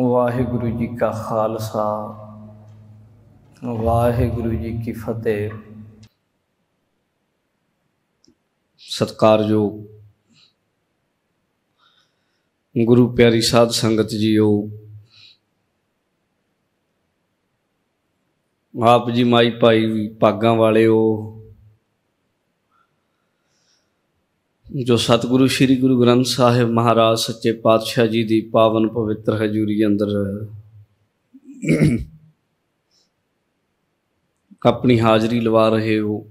ਵਾਹਿਗੁਰੂ ਜੀ ਕਾ ਖਾਲਸਾ ਵਾਹਿਗੁਰੂ ਜੀ ਕੀ ਫਤਿਹ ਸਤਕਾਰਯੋਗ ਗੁਰੂ ਪਿਆਰੀ ਸਾਧ ਸੰਗਤ ਜੀਓ ਆਪ ਜੀ ਮਾਈ ਭਾਈ ਭਾਗਾਂ ਵਾਲਿਓ ਜੋ ਸਤਿਗੁਰੂ ਸ੍ਰੀ ਗੁਰੂ ਗ੍ਰੰਥ ਸਾਹਿਬ ਮਹਾਰਾਜ ਸੱਚੇ ਪਾਤਸ਼ਾਹ ਜੀ ਦੀ ਪਾਵਨ ਪਵਿੱਤਰ ਹਜ਼ੂਰੀ ਅੰਦਰ ਆਪਣੀ ਹਾਜ਼ਰੀ ਲਵਾ ਰਹੇ ਹੋ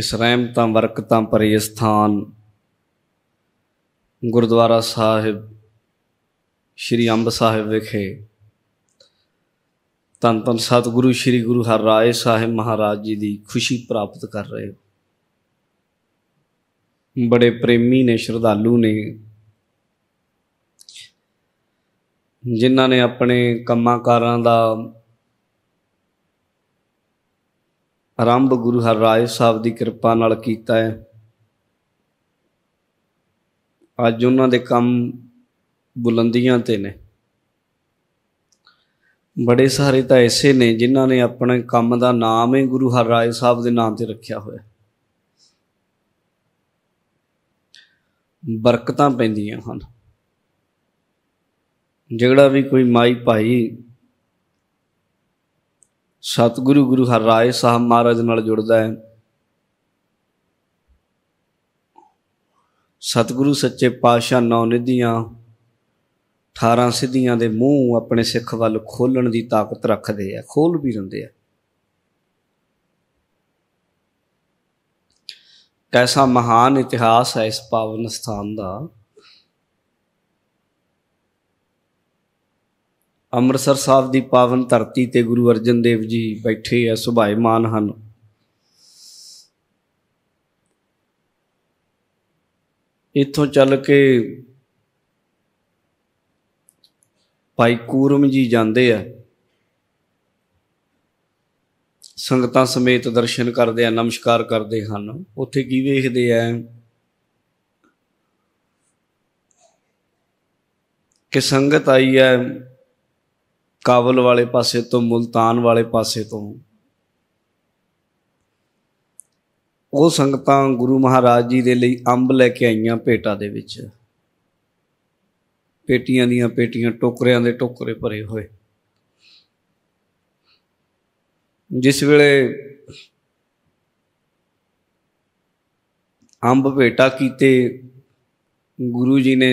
ਇਸ ਰਹਿਮਤਾਂ ਵਰਕਤਾਂ ਭਰੇ ਸਥਾਨ ਗੁਰਦੁਆਰਾ ਸਾਹਿਬ ਸ਼੍ਰੀ ਅੰਬ ਸਾਹਿਬ ਵਿਖੇ ਤਨ ਤਨ ਸਤਿਗੁਰੂ ਸ੍ਰੀ ਗੁਰੂ ਹਰਿਰਾਏ ਸਾਹਿਬ ਮਹਾਰਾਜ ਜੀ ਦੀ ਖੁਸ਼ੀ ਪ੍ਰਾਪਤ ਕਰ ਰਹੇ ਹੋ ਬੜੇ ਪ੍ਰੇਮੀ ਨੇ ਸ਼ਰਧਾਲੂ ਨੇ ਜਿਨ੍ਹਾਂ ਨੇ ਆਪਣੇ ਕੰਮਾਂਕਾਰਾਂ ਦਾ ਆਰੰਭ ਗੁਰੂ ਹਰਿਰਾਏ ਸਾਹਿਬ ਦੀ ਕਿਰਪਾ ਨਾਲ ਕੀਤਾ ਹੈ ਅੱਜ ਉਹਨਾਂ ਦੇ ਕੰਮ ਬੁਲੰਦੀਆਂ ਤੇ ਨੇ ਬੜੇ ਸਾਰੇ ਤਾਂ ਐਸੇ ਨੇ ਜਿਨ੍ਹਾਂ ਨੇ ਆਪਣੇ ਕੰਮ ਦਾ ਨਾਮ ਹੀ ਗੁਰੂ ਹਰਿਰਾਏ ਸਾਹਿਬ ਦੇ ਨਾਮ ਤੇ ਰੱਖਿਆ ਹੋਇਆ ਬਰਕਤਾਂ ਪੈਂਦੀਆਂ ਹਨ ਜਿਹੜਾ ਵੀ ਕੋਈ ਮਾਈ ਭਾਈ ਸਤਿਗੁਰੂ ਗੁਰੂ ਹਰਿਰਾਏ ਸਾਹਿਬ ਮਹਾਰਾਜ ਨਾਲ ਜੁੜਦਾ ਹੈ ਸਤਿਗੁਰੂ ਸੱਚੇ ਪਾਤਸ਼ਾਹ ਨੌ ਨਿਧੀਆਂ 18 ਸਿੱਧੀਆਂ ਦੇ ਮੂੰਹ ਆਪਣੇ ਸਿੱਖ ਵੱਲ ਖੋਲਣ ਦੀ ਤਾਕਤ ਰੱਖਦੇ ਆ ਖੋਲ ਵੀ ਦਿੰਦੇ ਆ ਕੈਸਾ ਮਹਾਨ ਇਤਿਹਾਸ ਹੈ ਇਸ ਪਾਵਨ ਸਥਾਨ ਦਾ ਅੰਮ੍ਰਿਤਸਰ ਸਾਹਿਬ ਦੀ ਪਾਵਨ ਧਰਤੀ ਤੇ ਗੁਰੂ ਅਰਜਨ ਦੇਵ ਜੀ ਬੈਠੇ ਆ ਸੁਭਾਈਮਾਨ ਹਨ ਇੱਥੋਂ ਚੱਲ ਕੇ ਭਾਈ ਕੂਰਮ ਜੀ ਜਾਂਦੇ ਆ ਸੰਗਤਾਂ ਸਮੇਤ ਦਰਸ਼ਨ ਕਰਦੇ ਆ ਨਮਸਕਾਰ ਕਰਦੇ ਹਨ ਉੱਥੇ ਕੀ ਵੇਖਦੇ ਆ ਕਿ ਸੰਗਤ ਆਈ ਹੈ ਕਾਬਲ ਵਾਲੇ ਪਾਸੇ ਤੋਂ ਮੁਲਤਾਨ ਵਾਲੇ ਪਾਸੇ ਤੋਂ ਉਹ ਸੰਗਤਾਂ ਗੁਰੂ ਮਹਾਰਾਜ ਜੀ ਦੇ ਲਈ ਅੰਬ ਲੈ ਕੇ ਆਈਆਂ ਭੇਟਾ ਦੇ ਵਿੱਚ ਪੇਟੀਆਂ ਦੀਆਂ ਪੇਟੀਆਂ ਟੋਕਰਿਆਂ ਦੇ ਟੋਕਰੇ ਭਰੇ ਹੋਏ ਜਿਸ ਵੇਲੇ ਅੰਬ ਭੇਟਾ ਕੀਤੇ ਗੁਰੂ ਜੀ ਨੇ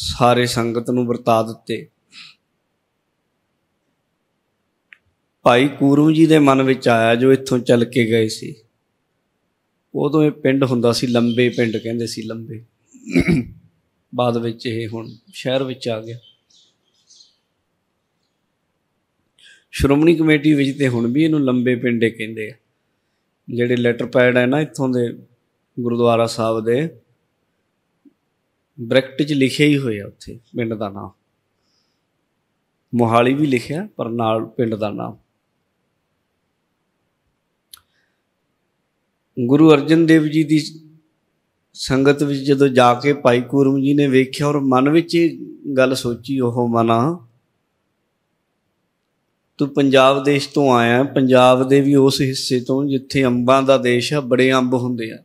ਸਾਰੇ ਸੰਗਤ ਨੂੰ ਵਰਤਾ ਦਿੱਤੇ ਭਾਈ ਕੂਰੂ ਜੀ ਦੇ ਮਨ ਵਿੱਚ ਆਇਆ ਜੋ ਇੱਥੋਂ ਚੱਲ ਕੇ ਗਏ ਸੀ ਉਦੋਂ ਇਹ ਪਿੰਡ ਹੁੰਦਾ ਸੀ ਲੰਬੇ ਪਿੰਡ ਕਹਿੰਦੇ ਸੀ ਲੰਬੇ ਬਾਅਦ ਵਿੱਚ ਇਹ ਹੁਣ ਸ਼ਹਿਰ ਵਿੱਚ ਆ ਗਿਆ ਸ਼੍ਰੋਮਣੀ ਕਮੇਟੀ ਵਿੱਚ ਤੇ ਹੁਣ ਵੀ ਇਹਨੂੰ ਲੰਬੇ ਪਿੰਡੇ ਕਹਿੰਦੇ ਆ ਜਿਹੜੇ ਲੈਟਰ ਪੈਡ ਹੈ ਨਾ ਇੱਥੋਂ ਦੇ ਗੁਰਦੁਆਰਾ ਸਾਹਿਬ ਦੇ ਬ੍ਰੈਕਟ 'ਚ ਲਿਖਿਆ ਹੀ ਹੋਇਆ ਉੱਥੇ ਪਿੰਡ ਦਾ ਨਾਮ ਮੋਹਾਲੀ ਵੀ ਲਿਖਿਆ ਪਰ ਨਾਲ ਪਿੰਡ ਦਾ ਨਾਮ ਗੁਰੂ ਅਰਜਨ ਦੇਵ ਜੀ ਦੀ ਸੰਗਤ ਵਿੱਚ ਜਦੋਂ ਜਾ ਕੇ ਭਾਈ ਕੂਰਮ ਜੀ ਨੇ ਵੇਖਿਆ ਔਰ ਮਨ ਵਿੱਚ ਇਹ ਗੱਲ ਸੋਚੀ ਉਹ ਮਨਾ ਤੂੰ ਪੰਜਾਬ ਦੇਸ਼ ਤੋਂ ਆਇਆ ਪੰਜਾਬ ਦੇ ਵੀ ਉਸ ਹਿੱਸੇ ਤੋਂ ਜਿੱਥੇ ਅੰਬਾਂ ਦਾ ਦੇਸ਼ ਆ ਬੜੇ ਅੰਬ ਹੁੰਦੇ ਆ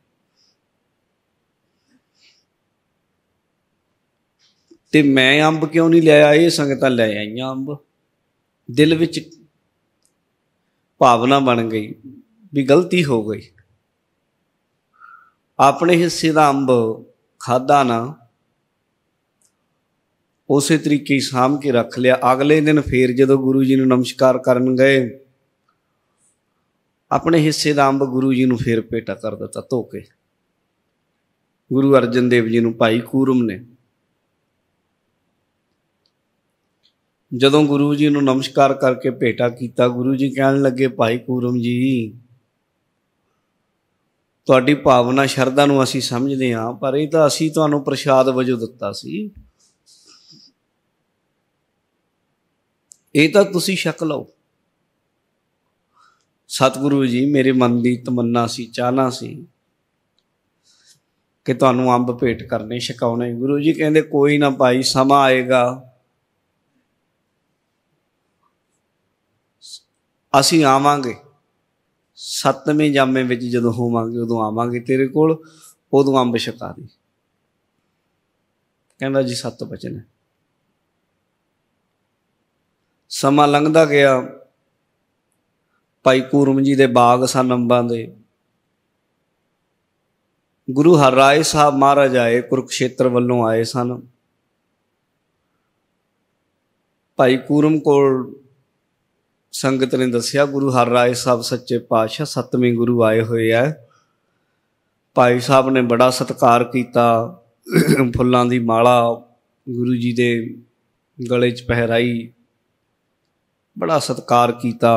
ਤੇ ਮੈਂ ਅੰਬ ਕਿਉਂ ਨਹੀਂ ਲਿਆ ਇਹ ਸੰਗਤਾਂ ਲੈ ਆਈਆਂ ਅੰਬ ਦਿਲ ਵਿੱਚ ਭਾਵਨਾ ਬਣ ਗਈ ਵੀ ਗਲਤੀ ਹੋ ਗਈ ਆਪਣੇ ਹਿੱਸੇ ਦਾ ਅੰਬ ਖਾਦਾ ਨਾ ਉਸੇ ਤਰੀਕੇ ਹੀ ਸਾਮ ਕੇ ਰੱਖ ਲਿਆ ਅਗਲੇ ਦਿਨ ਫੇਰ ਜਦੋਂ ਗੁਰੂ ਜੀ ਨੂੰ ਨਮਸਕਾਰ ਕਰਨ ਗਏ ਆਪਣੇ ਹਿੱਸੇ ਦਾ ਅੰਬ ਗੁਰੂ ਜੀ ਨੂੰ ਫੇਰ ਪੇਟਾ ਕਰ ਦਿੱਤਾ ਧੋ ਕੇ ਗੁਰੂ ਅਰਜਨ ਦੇਵ ਜੀ ਨੂੰ ਭਾਈ ਕੂਰਮ ਨੇ ਜਦੋਂ ਗੁਰੂ ਜੀ ਨੂੰ ਨਮਸਕਾਰ ਕਰਕੇ ਭੇਟਾ ਕੀਤਾ ਗੁਰੂ ਜੀ ਕਹਿਣ ਲੱਗੇ ਭਾਈ ਕੂਰਮ ਜੀ ਤੁਹਾਡੀ ਭਾਵਨਾ ਸ਼ਰਧਾ ਨੂੰ ਅਸੀਂ ਸਮਝਦੇ ਹਾਂ ਪਰ ਇਹ ਤਾਂ ਅਸੀਂ ਤੁਹਾਨੂੰ ਪ੍ਰਸ਼ਾਦ ਵਜੋਂ ਦਿੱਤਾ ਸੀ ਇਹ ਤਾਂ ਤੁਸੀਂ ਸ਼ੱਕ ਲਓ ਸਤਿਗੁਰੂ ਜੀ ਮੇਰੇ ਮਨ ਦੀ ਤਮੰਨਾ ਸੀ ਚਾਹਨਾ ਸੀ ਕਿ ਤੁਹਾਨੂੰ ਅੰਬ ਭੇਟ ਕਰਨੇ ਛਕਾਉਣੇ ਗੁਰੂ ਜੀ ਕਹਿੰਦੇ ਕੋਈ ਨਾ ਭਾਈ ਸਮਾਂ ਆਏਗਾ ਅਸੀਂ ਆਵਾਂਗੇ ਸੱਤਵੇਂ ਜਾਮੇ ਵਿੱਚ ਜਦੋਂ ਹੋਵਾਂਗੇ ਉਦੋਂ ਆਵਾਂਗੇ ਤੇਰੇ ਕੋਲ ਉਦੋਂ ਅੰਬ ਛਕਾ ਦੀ ਕਹਿੰਦਾ ਜੀ ਸੱਤ ਬਚਨ ਸਮਾਂ ਲੰਘਦਾ ਗਿਆ ਭਾਈ ਕੂਰਮ ਜੀ ਦੇ ਬਾਗ ਸਨ ਅੰਬਾਂ ਦੇ ਗੁਰੂ ਹਰਰਾਏ ਸਾਹਿਬ ਮਹਾਰਾਜ ਆਏ ਕੁਰਕਸ਼ੇਤਰ ਵੱਲੋਂ ਆਏ ਸਨ ਭਾਈ ਕੂਰਮ ਕੋਲ ਸੰਗਤ ਨੇ ਦੱਸਿਆ ਗੁਰੂ ਹਰ ਰਾਏ ਸਾਹਿਬ ਸੱਚੇ ਪਾਤਸ਼ਾਹ ਸਤਵੇਂ ਗੁਰੂ ਆਏ ਹੋਏ ਆ ਭਾਈ ਸਾਹਿਬ ਨੇ ਬੜਾ ਸਤਿਕਾਰ ਕੀਤਾ ਫੁੱਲਾਂ ਦੀ ਮਾਲਾ ਗੁਰੂ ਜੀ ਦੇ ਗਲੇ 'ਚ ਪਹਿਰਾਈ ਬੜਾ ਸਤਿਕਾਰ ਕੀਤਾ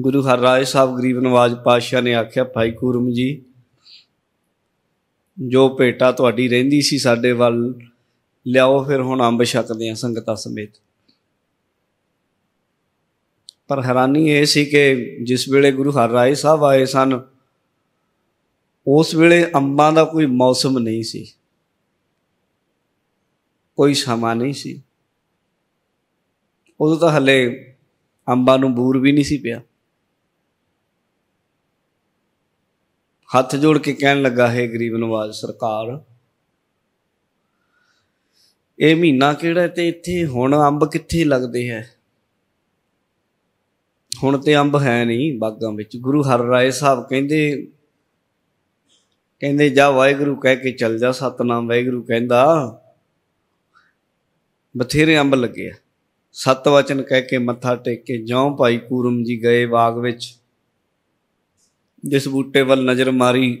ਗੁਰੂ ਹਰ ਰਾਏ ਸਾਹਿਬ ਗਰੀਬ ਨਵਾਜ ਪਾਤਸ਼ਾਹ ਨੇ ਆਖਿਆ ਭਾਈ ਕੁਰਮ ਜੀ ਜੋ ਭੇਟਾ ਤੁਹਾਡੀ ਰਹਿੰਦੀ ਸੀ ਸਾਡੇ ਵੱਲ ਲਿਆਓ ਫਿਰ ਹੁਣ ਅੰਬ ਛਕਦੇ ਆ ਸੰਗਤਾਂ ਸਮੇਤ ਪਰ ਹੈਰਾਨੀ ਇਹ ਸੀ ਕਿ ਜਿਸ ਵੇਲੇ ਗੁਰੂ ਹਰਰਾਏ ਸਾਹਿਬ ਆਏ ਸਨ ਉਸ ਵੇਲੇ ਅੰਬਾਂ ਦਾ ਕੋਈ ਮੌਸਮ ਨਹੀਂ ਸੀ ਕੋਈ ਸਮਾਂ ਨਹੀਂ ਸੀ ਉਦੋਂ ਤਾਂ ਹਲੇ ਅੰਬਾਂ ਨੂੰ ਬੂਰ ਵੀ ਨਹੀਂ ਸੀ ਪਿਆ ਹੱਥ ਜੋੜ ਕੇ ਕਹਿਣ ਲੱਗਾ ਹੈ ਗਰੀਬ ਨਵਾਜ਼ ਸਰਕਾਰ ਇਹ ਮਹੀਨਾ ਕਿਹੜਾ ਤੇ ਇੱਥੇ ਹੁਣ ਅੰਬ ਕਿੱਥੇ ਲੱਗਦੇ ਹੈ ਹੁਣ ਤੇ ਅੰਬ ਹੈ ਨਹੀਂ ਬਾਗਾਂ ਵਿੱਚ ਗੁਰੂ ਹਰ ਰਾਏ ਸਾਹਿਬ ਕਹਿੰਦੇ ਕਹਿੰਦੇ ਜਾ ਵਾਹਿਗੁਰੂ ਕਹਿ ਕੇ ਚੱਲ ਜਾ ਸਤਨਾਮ ਵਾਹਿਗੁਰੂ ਕਹਿੰਦਾ ਬਥੇਰੇ ਅੰਬ ਲੱਗੇ ਆ ਸਤ ਵਚਨ ਕਹਿ ਕੇ ਮੱਥਾ ਟੇਕ ਕੇ ਜਿਉਂ ਭਾਈ ਕੂਰਮ ਜੀ ਗਏ ਬਾਗ ਵਿੱਚ ਜਿਸ ਬੂਟੇ ਵੱਲ ਨਜ਼ਰ ਮਾਰੀ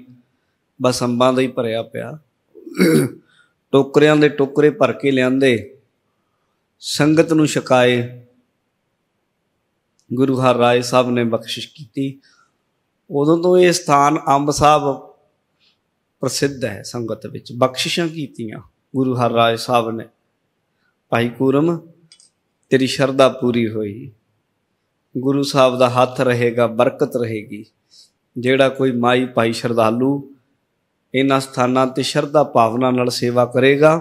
ਬਸ ਅੰਬਾਂ ਦਾ ਹੀ ਭਰਿਆ ਪਿਆ ਟੋਕਰਿਆਂ ਦੇ ਟੋਕਰੇ ਭਰ ਕੇ ਲਿਆਂਦੇ ਸੰਗਤ ਨੂੰ ਛਕਾਏ ਗੁਰੂ ਹਰ ਰਾਏ ਸਾਹਿਬ ਨੇ ਬਖਸ਼ਿਸ਼ ਕੀਤੀ ਉਦੋਂ ਤੋਂ ਇਹ ਸਥਾਨ ਅੰਬ ਸਾਹਿਬ ਪ੍ਰਸਿੱਧ ਹੈ ਸੰਗਤ ਵਿੱਚ ਬਖਸ਼ਿਸ਼ਾਂ ਕੀਤੀਆਂ ਗੁਰੂ ਹਰ ਰਾਏ ਸਾਹਿਬ ਨੇ ਭਾਈ ਕੂਰਮ ਤੇਰੀ ਸ਼ਰਧਾ ਪੂਰੀ ਹੋਈ ਗੁਰੂ ਸਾਹਿਬ ਦਾ ਹੱਥ ਰਹੇਗਾ ਬਰਕਤ ਰਹੇਗੀ ਜਿਹੜਾ ਕੋਈ ਮਾਈ ਭਾਈ ਸ਼ਰਧਾਲੂ ਇਹਨਾਂ ਸਥਾਨਾਂ ਤੇ ਸ਼ਰਧਾ ਭਾਵਨਾ ਨਾਲ ਸੇਵਾ ਕਰੇਗਾ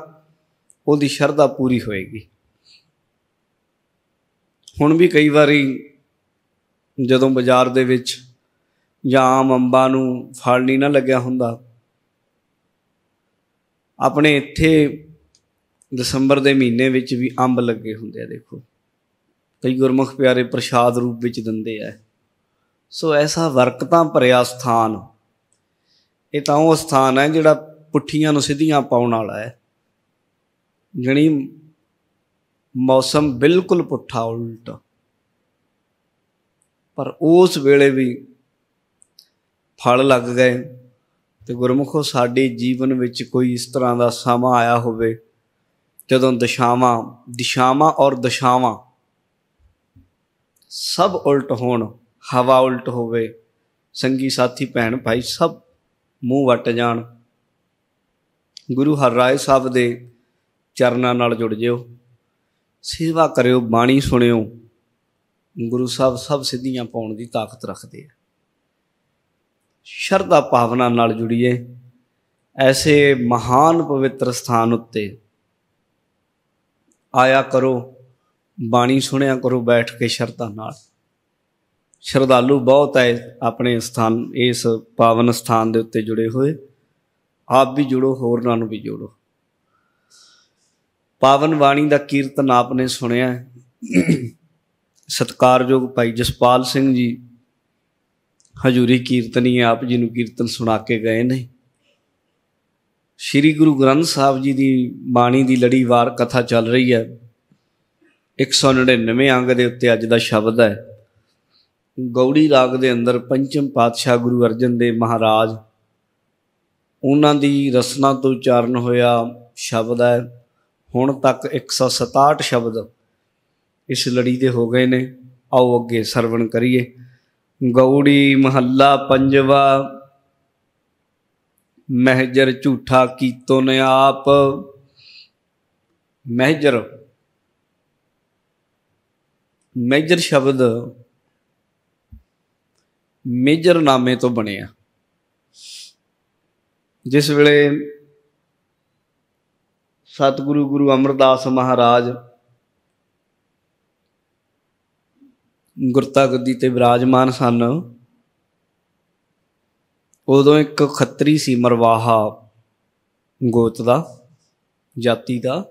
ਉਹਦੀ ਸ਼ਰਧਾ ਪੂਰੀ ਹੋਏਗੀ ਹੁਣ ਵੀ ਕਈ ਵਾਰੀ ਜਦੋਂ ਬਾਜ਼ਾਰ ਦੇ ਵਿੱਚ ਜਾਂ ਅੰਬਾਂ ਨੂੰ ਫਲ ਨਹੀਂ ਨਾ ਲੱਗਿਆ ਹੁੰਦਾ ਆਪਣੇ ਇੱਥੇ ਦਸੰਬਰ ਦੇ ਮਹੀਨੇ ਵਿੱਚ ਵੀ ਅੰਬ ਲੱਗੇ ਹੁੰਦੇ ਆ ਦੇਖੋ ਕਈ ਗੁਰਮੁਖ ਪਿਆਰੇ ਪ੍ਰਸ਼ਾਦ ਰੂਪ ਵਿੱਚ ਦਿੰਦੇ ਆ ਸੋ ਐਸਾ ਵਰਕਤਾ ਭਰਿਆ ਸਥਾਨ ਇਹ ਤਾਂ ਉਹ ਸਥਾਨ ਹੈ ਜਿਹੜਾ ਪੁੱਠੀਆਂ ਨੂੰ ਸਿੱਧੀਆਂ ਪਾਉਣ ਵਾਲਾ ਹੈ ਜਣੀ ਮੌਸਮ ਬਿਲਕੁਲ ਪੁੱਠਾ ਉਲਟਾ ਪਰ ਉਸ ਵੇਲੇ ਵੀ ਫਲ ਲੱਗ ਗਏ ਤੇ ਗੁਰਮੁਖੋ ਸਾਡੇ ਜੀਵਨ ਵਿੱਚ ਕੋਈ ਇਸ ਤਰ੍ਹਾਂ ਦਾ ਸਮਾਂ ਆਇਆ ਹੋਵੇ ਜਦੋਂ ਦਿਸ਼ਾਵਾਂ ਦਿਸ਼ਾਵਾਂ ਔਰ ਦਿਸ਼ਾਵਾਂ ਸਭ ਉਲਟ ਹੋਣ ਹਵਾ ਉਲਟ ਹੋਵੇ ਸੰਗੀ ਸਾਥੀ ਭੈਣ ਭਾਈ ਸਭ ਮੂੰਹ ਵਟ ਜਾਣ ਗੁਰੂ ਹਰਿ ਸਾਹਿਬ ਦੇ ਚਰਨਾਂ ਨਾਲ ਜੁੜ ਜਿਓ ਸੇਵਾ ਕਰਿਓ ਬਾਣੀ ਸੁਣਿਓ ਗੁਰੂ ਸਾਹਿਬ ਸਭ ਸਿੱਧੀਆਂ ਪਾਉਣ ਦੀ ਤਾਕਤ ਰੱਖਦੇ ਆ ਸ਼ਰਧਾ ਭਾਵਨਾ ਨਾਲ ਜੁੜੀਏ ਐਸੇ ਮਹਾਨ ਪਵਿੱਤਰ ਸਥਾਨ ਉੱਤੇ ਆਇਆ ਕਰੋ ਬਾਣੀ ਸੁਣਿਆ ਕਰੋ ਬੈਠ ਕੇ ਸ਼ਰਧਾ ਨਾਲ ਸ਼ਰਧਾਲੂ ਬਹੁਤ ਹੈ ਆਪਣੇ ਸਥਾਨ ਇਸ ਪਾਵਨ ਸਥਾਨ ਦੇ ਉੱਤੇ ਜੁੜੇ ਹੋਏ ਆਪ ਵੀ ਜੁੜੋ ਹੋਰਨਾਂ ਨੂੰ ਵੀ ਜੋੜੋ ਪਾਵਨ ਬਾਣੀ ਦਾ ਕੀਰਤਨ ਆਪਨੇ ਸੁਣਿਆ ਸਤਕਾਰਯੋਗ ਭਾਈ ਜਸਪਾਲ ਸਿੰਘ ਜੀ ਹਜੂਰੀ ਕੀਰਤਨੀ ਆਪ ਜੀ ਨੂੰ ਕੀਰਤਨ ਸੁਣਾ ਕੇ ਗਏ ਨੇ ਸ੍ਰੀ ਗੁਰੂ ਗ੍ਰੰਥ ਸਾਹਿਬ ਜੀ ਦੀ ਬਾਣੀ ਦੀ ਲੜੀਵਾਰ ਕਥਾ ਚੱਲ ਰਹੀ ਹੈ 199 ਅੰਗ ਦੇ ਉੱਤੇ ਅੱਜ ਦਾ ਸ਼ਬਦ ਹੈ ਗੌੜੀ ਰਾਗ ਦੇ ਅੰਦਰ ਪੰਚਮ ਪਾਤਸ਼ਾਹ ਗੁਰੂ ਅਰਜਨ ਦੇ ਮਹਾਰਾਜ ਉਹਨਾਂ ਦੀ ਰਸਨਾ ਤੋਂ ਉਚਾਰਨ ਹੋਇਆ ਸ਼ਬਦ ਹੈ ਹੁਣ ਤੱਕ 167 ਸ਼ਬਦ ਇਸ ਲੜੀ ਦੇ ਹੋ ਗਏ ਨੇ ਆਓ ਅੱਗੇ ਸਰਵਣ ਕਰੀਏ ਗੌੜੀ ਮਹੱਲਾ ਪੰਜਵਾ ਮਹਿਜਰ ਝੂਠਾ ਕੀਤੋ ਨੇ ਆਪ ਮਹਿਜਰ ਮੇਜਰ ਸ਼ਬਦ ਮੇਜਰ ਨਾਮੇ ਤੋਂ ਬਣਿਆ ਜਿਸ ਵੇਲੇ ਸਤਿਗੁਰੂ ਗੁਰੂ ਅਮਰਦਾਸ ਮਹਾਰਾਜ ਗੁਰਤਾ ਗੱਦੀ ਤੇ ਵਿਰਾਜਮਾਨ ਸਨ ਉਦੋਂ ਇੱਕ ਖੱਤਰੀ ਸੀ ਮਰਵਾਹਾ ਗੋਤ ਦਾ ਜਾਤੀ ਦਾ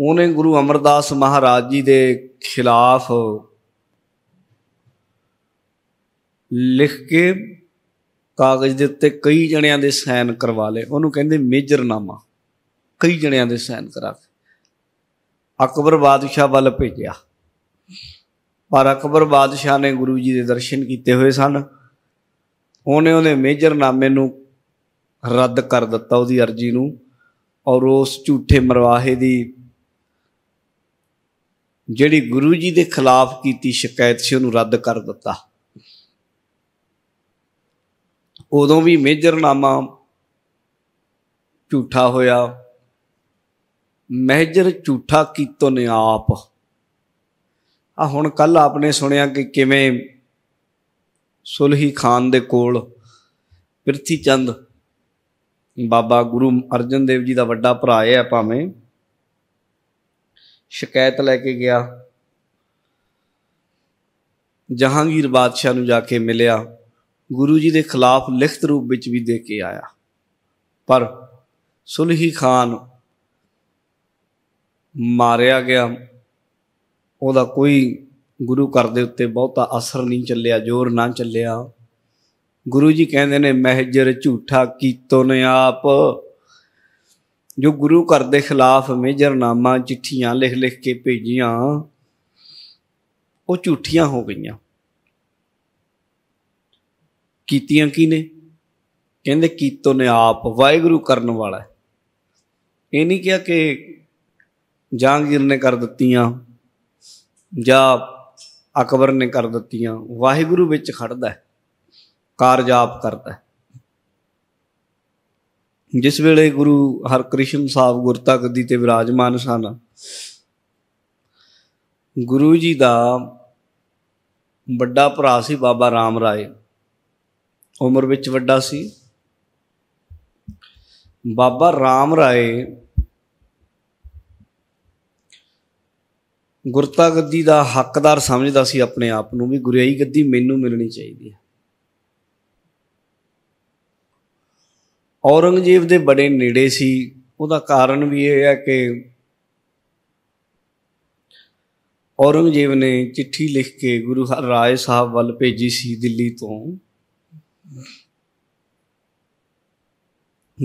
ਉਹਨੇ ਗੁਰੂ ਅਮਰਦਾਸ ਮਹਾਰਾਜ ਜੀ ਦੇ ਖਿਲਾਫ ਲਿਖ ਕੇ ਕਾਗਜ਼ ਦੇ ਉੱਤੇ ਕਈ ਜਣਿਆਂ ਦੇ ਸਾਈਨ ਕਰਵਾ ਲਏ ਉਹਨੂੰ ਕਹਿੰਦੇ ਮੇਜਰਨਾਮਾ ਕਈ ਜਣਿਆਂ ਦੇ ਸਾਈਨ ਕਰਾ ਕੇ ਅਕਬਰ ਬਾਦਸ਼ਾਹ ਵੱਲ ਭੇਜਿਆ ਪਰ ਅਕਬਰ ਬਾਦਸ਼ਾਹ ਨੇ ਗੁਰੂ ਜੀ ਦੇ ਦਰਸ਼ਨ ਕੀਤੇ ਹੋਏ ਸਨ ਉਹਨੇ ਉਹਦੇ ਨਾਮੇ ਨੂੰ ਰੱਦ ਕਰ ਦਿੱਤਾ ਉਹਦੀ ਅਰਜ਼ੀ ਨੂੰ ਔਰ ਉਸ ਝੂਠੇ ਮਰਵਾਹੇ ਦੀ ਜਿਹੜੀ ਗੁਰੂ ਜੀ ਦੇ ਖਿਲਾਫ ਕੀਤੀ ਸ਼ਿਕਾਇਤ ਸੀ ਉਹਨੂੰ ਰੱਦ ਕਰ ਦਿੱਤਾ ਉਦੋਂ ਵੀ ਮੇਜਰ ਨਾਮਾ ਝੂਠਾ ਹੋਇਆ ਮੇਜਰ ਝੂਠਾ ਕੀਤੋ ਨੇ ਆਪ ਆ ਹੁਣ ਕੱਲ ਆਪਨੇ ਸੁਣਿਆ ਕਿ ਕਿਵੇਂ ਸੁਲਹੀ ਖਾਨ ਦੇ ਕੋਲ ਪ੍ਰਿਥੀ ਚੰਦ ਬਾਬਾ ਗੁਰੂ ਅਰਜਨ ਦੇਵ ਜੀ ਦਾ ਵੱਡਾ ਭਰਾ ਹੈ ਭਾਵੇਂ ਸ਼ਿਕਾਇਤ ਲੈ ਕੇ ਗਿਆ ਜਹਾਂਗੀਰ ਬਾਦਸ਼ਾਹ ਨੂੰ ਜਾ ਕੇ ਮਿਲਿਆ ਗੁਰੂ ਜੀ ਦੇ ਖਿਲਾਫ ਲਿਖਤ ਰੂਪ ਵਿੱਚ ਵੀ ਦੇ ਕੇ ਆਇਆ ਪਰ ਸੁਲਹੀ ਖਾਨ ਮਾਰਿਆ ਗਿਆ ਉਹਦਾ ਕੋਈ ਗੁਰੂ ਘਰ ਦੇ ਉੱਤੇ ਬਹੁਤਾ ਅਸਰ ਨਹੀਂ ਚੱਲਿਆ ਜ਼ੋਰ ਨਾ ਚੱਲਿਆ ਗੁਰੂ ਜੀ ਕਹਿੰਦੇ ਨੇ ਮਹਿਜਰ ਝੂਠਾ ਕੀਤੋ ਨੇ ਆਪ ਜੋ ਗੁਰੂ ਘਰ ਦੇ ਖਿਲਾਫ ਨਾਮਾ ਚਿੱਠੀਆਂ ਲਿਖ ਲਿਖ ਕੇ ਭੇਜੀਆਂ ਉਹ ਝੂਠੀਆਂ ਹੋ ਗਈਆਂ ਕੀਤੀਆਂ ਕੀ ਨੇ ਕਹਿੰਦੇ ਕੀਤੋ ਨੇ ਆਪ ਵਾਹਿਗੁਰੂ ਕਰਨ ਵਾਲਾ ਇਹ ਨਹੀਂ ਕਿਹਾ ਕਿ ਜਹਾਂਗੀਰ ਨੇ ਕਰ ਦਿੱਤੀਆਂ ਜਾਂ ਅਕਬਰ ਨੇ ਕਰ ਦਿੱਤੀਆਂ ਵਾਹਿਗੁਰੂ ਵਿੱਚ ਖੜਦਾ ਹੈ ਕਾਰਜਾਪ ਕਰਦਾ ਹੈ ਜਿਸ ਵੇਲੇ ਗੁਰੂ ਹਰਕ੍ਰਿਸ਼ਨ ਸਾਹਿਬ ਗੁਰਤਾ ਗੱਦੀ ਤੇ ਵਿਰਾਜਮਾਨ ਸਨ ਗੁਰੂ ਜੀ ਦਾ ਵੱਡਾ ਭਰਾ ਸੀ ਬਾਬਾ ਰਾਮ ਰਾਏ ਉਮਰ ਵਿੱਚ ਵੱਡਾ ਸੀ ਬਾਬਾ ਰਾਮ ਰਾਏ ਗੁਰਤਾ ਗੱਦੀ ਦਾ ਹੱਕਦਾਰ ਸਮਝਦਾ ਸੀ ਆਪਣੇ ਆਪ ਨੂੰ ਵੀ ਗੁਰਿਆਈ ਗੱਦੀ ਮੈਨੂੰ ਮਿਲਣੀ ਚਾਹੀਦੀ ਹੈ ਔਰੰਗਜ਼ੇਬ ਦੇ ਬੜੇ ਨੇੜੇ ਸੀ ਉਹਦਾ ਕਾਰਨ ਵੀ ਇਹ ਹੈ ਕਿ ਔਰੰਗਜ਼ੇਬ ਨੇ ਚਿੱਠੀ ਲਿਖ ਕੇ ਗੁਰੂ ਹਰਰਾਏ ਸਾਹਿਬ ਵੱਲ ਭੇਜੀ ਸੀ ਦਿੱਲੀ ਤੋਂ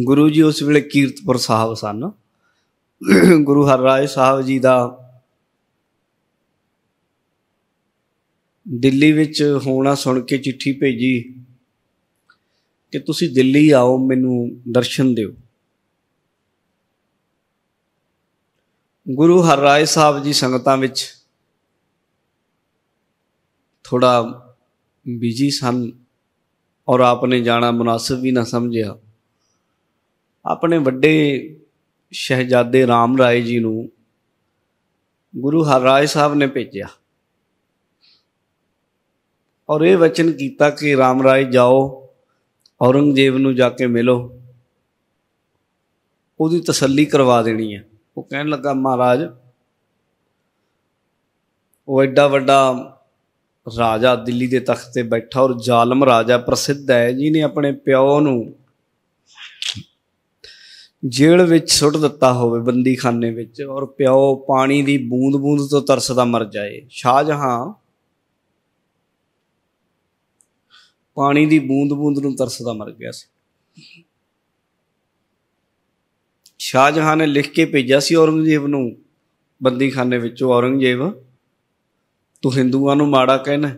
ਗੁਰੂ ਜੀ ਉਸ ਵੇਲੇ ਕੀਰਤਪੁਰ ਸਾਹਿਬ ਸਨ ਗੁਰੂ ਹਰਰਾਏ ਸਾਹਿਬ ਜੀ ਦਾ ਦਿੱਲੀ ਵਿੱਚ ਹੋਣਾ ਸੁਣ ਕੇ ਚਿੱਠੀ ਭੇਜੀ ਕਿ ਤੁਸੀਂ ਦਿੱਲੀ ਆਓ ਮੈਨੂੰ ਦਰਸ਼ਨ ਦਿਓ ਗੁਰੂ ਹਰਰਾਏ ਸਾਹਿਬ ਜੀ ਸੰਗਤਾਂ ਵਿੱਚ ਥੋੜਾ ਬਿਜੀ ਸਨ ਔਰ ਆਪਨੇ ਜਾਣਾ ਮناسب ਵੀ ਨਾ ਸਮਝਿਆ ਆਪਣੇ ਵੱਡੇ ਸ਼ਹਿਜ਼ਾਦੇ RAM ਰਾਏ ਜੀ ਨੂੰ ਗੁਰੂ ਹਰਰਾਏ ਸਾਹਿਬ ਨੇ ਭੇਜਿਆ ਔਰ ਇਹ ਵਚਨ ਕੀਤਾ ਕਿ RAM ਰਾਏ ਜਾਓ ਔਰੰਗਜ਼ੇਬ ਨੂੰ ਜਾ ਕੇ ਮਿਲੋ ਉਹਦੀ ਤਸੱਲੀ ਕਰਵਾ ਦੇਣੀ ਹੈ ਉਹ ਕਹਿਣ ਲੱਗਾ ਮਹਾਰਾਜ ਉਹ ਐਡਾ ਵੱਡਾ ਰਾਜਾ ਦਿੱਲੀ ਦੇ ਤਖਤ ਤੇ ਬੈਠਾ ਔਰ ਜ਼ਾਲਮ ਰਾਜਾ ਪ੍ਰਸਿੱਧ ਹੈ ਜਿਹਨੇ ਆਪਣੇ ਪਿਓ ਨੂੰ ਜੇਲ੍ਹ ਵਿੱਚ ਸੁੱਟ ਦਿੱਤਾ ਹੋਵੇ ਬੰਦੀਖਾਨੇ ਵਿੱਚ ਔਰ ਪਿਓ ਪਾਣੀ ਦੀ ਬੂੰਦ-ਬੂੰਦ ਤੋਂ ਤਰਸਦਾ ਮਰ ਜਾਏ ਸ਼ਾਹਜਹਾਂ ਪਾਣੀ ਦੀ ਬੂੰਦ-ਬੂੰਦ ਨੂੰ ਤਰਸਦਾ ਮਰ ਗਿਆ ਸੀ ਸ਼ਾਹਜਹਾਨ ਨੇ ਲਿਖ ਕੇ ਭੇਜਿਆ ਸੀ ਔਰੰਗਜ਼ੇਬ ਨੂੰ ਬੰਦੀਖਾਨੇ ਵਿੱਚੋਂ ਔਰੰਗਜ਼ੇਬ ਤੂੰ ਹਿੰਦੂਆਂ ਨੂੰ ਮਾੜਾ ਕਹਿਣਾ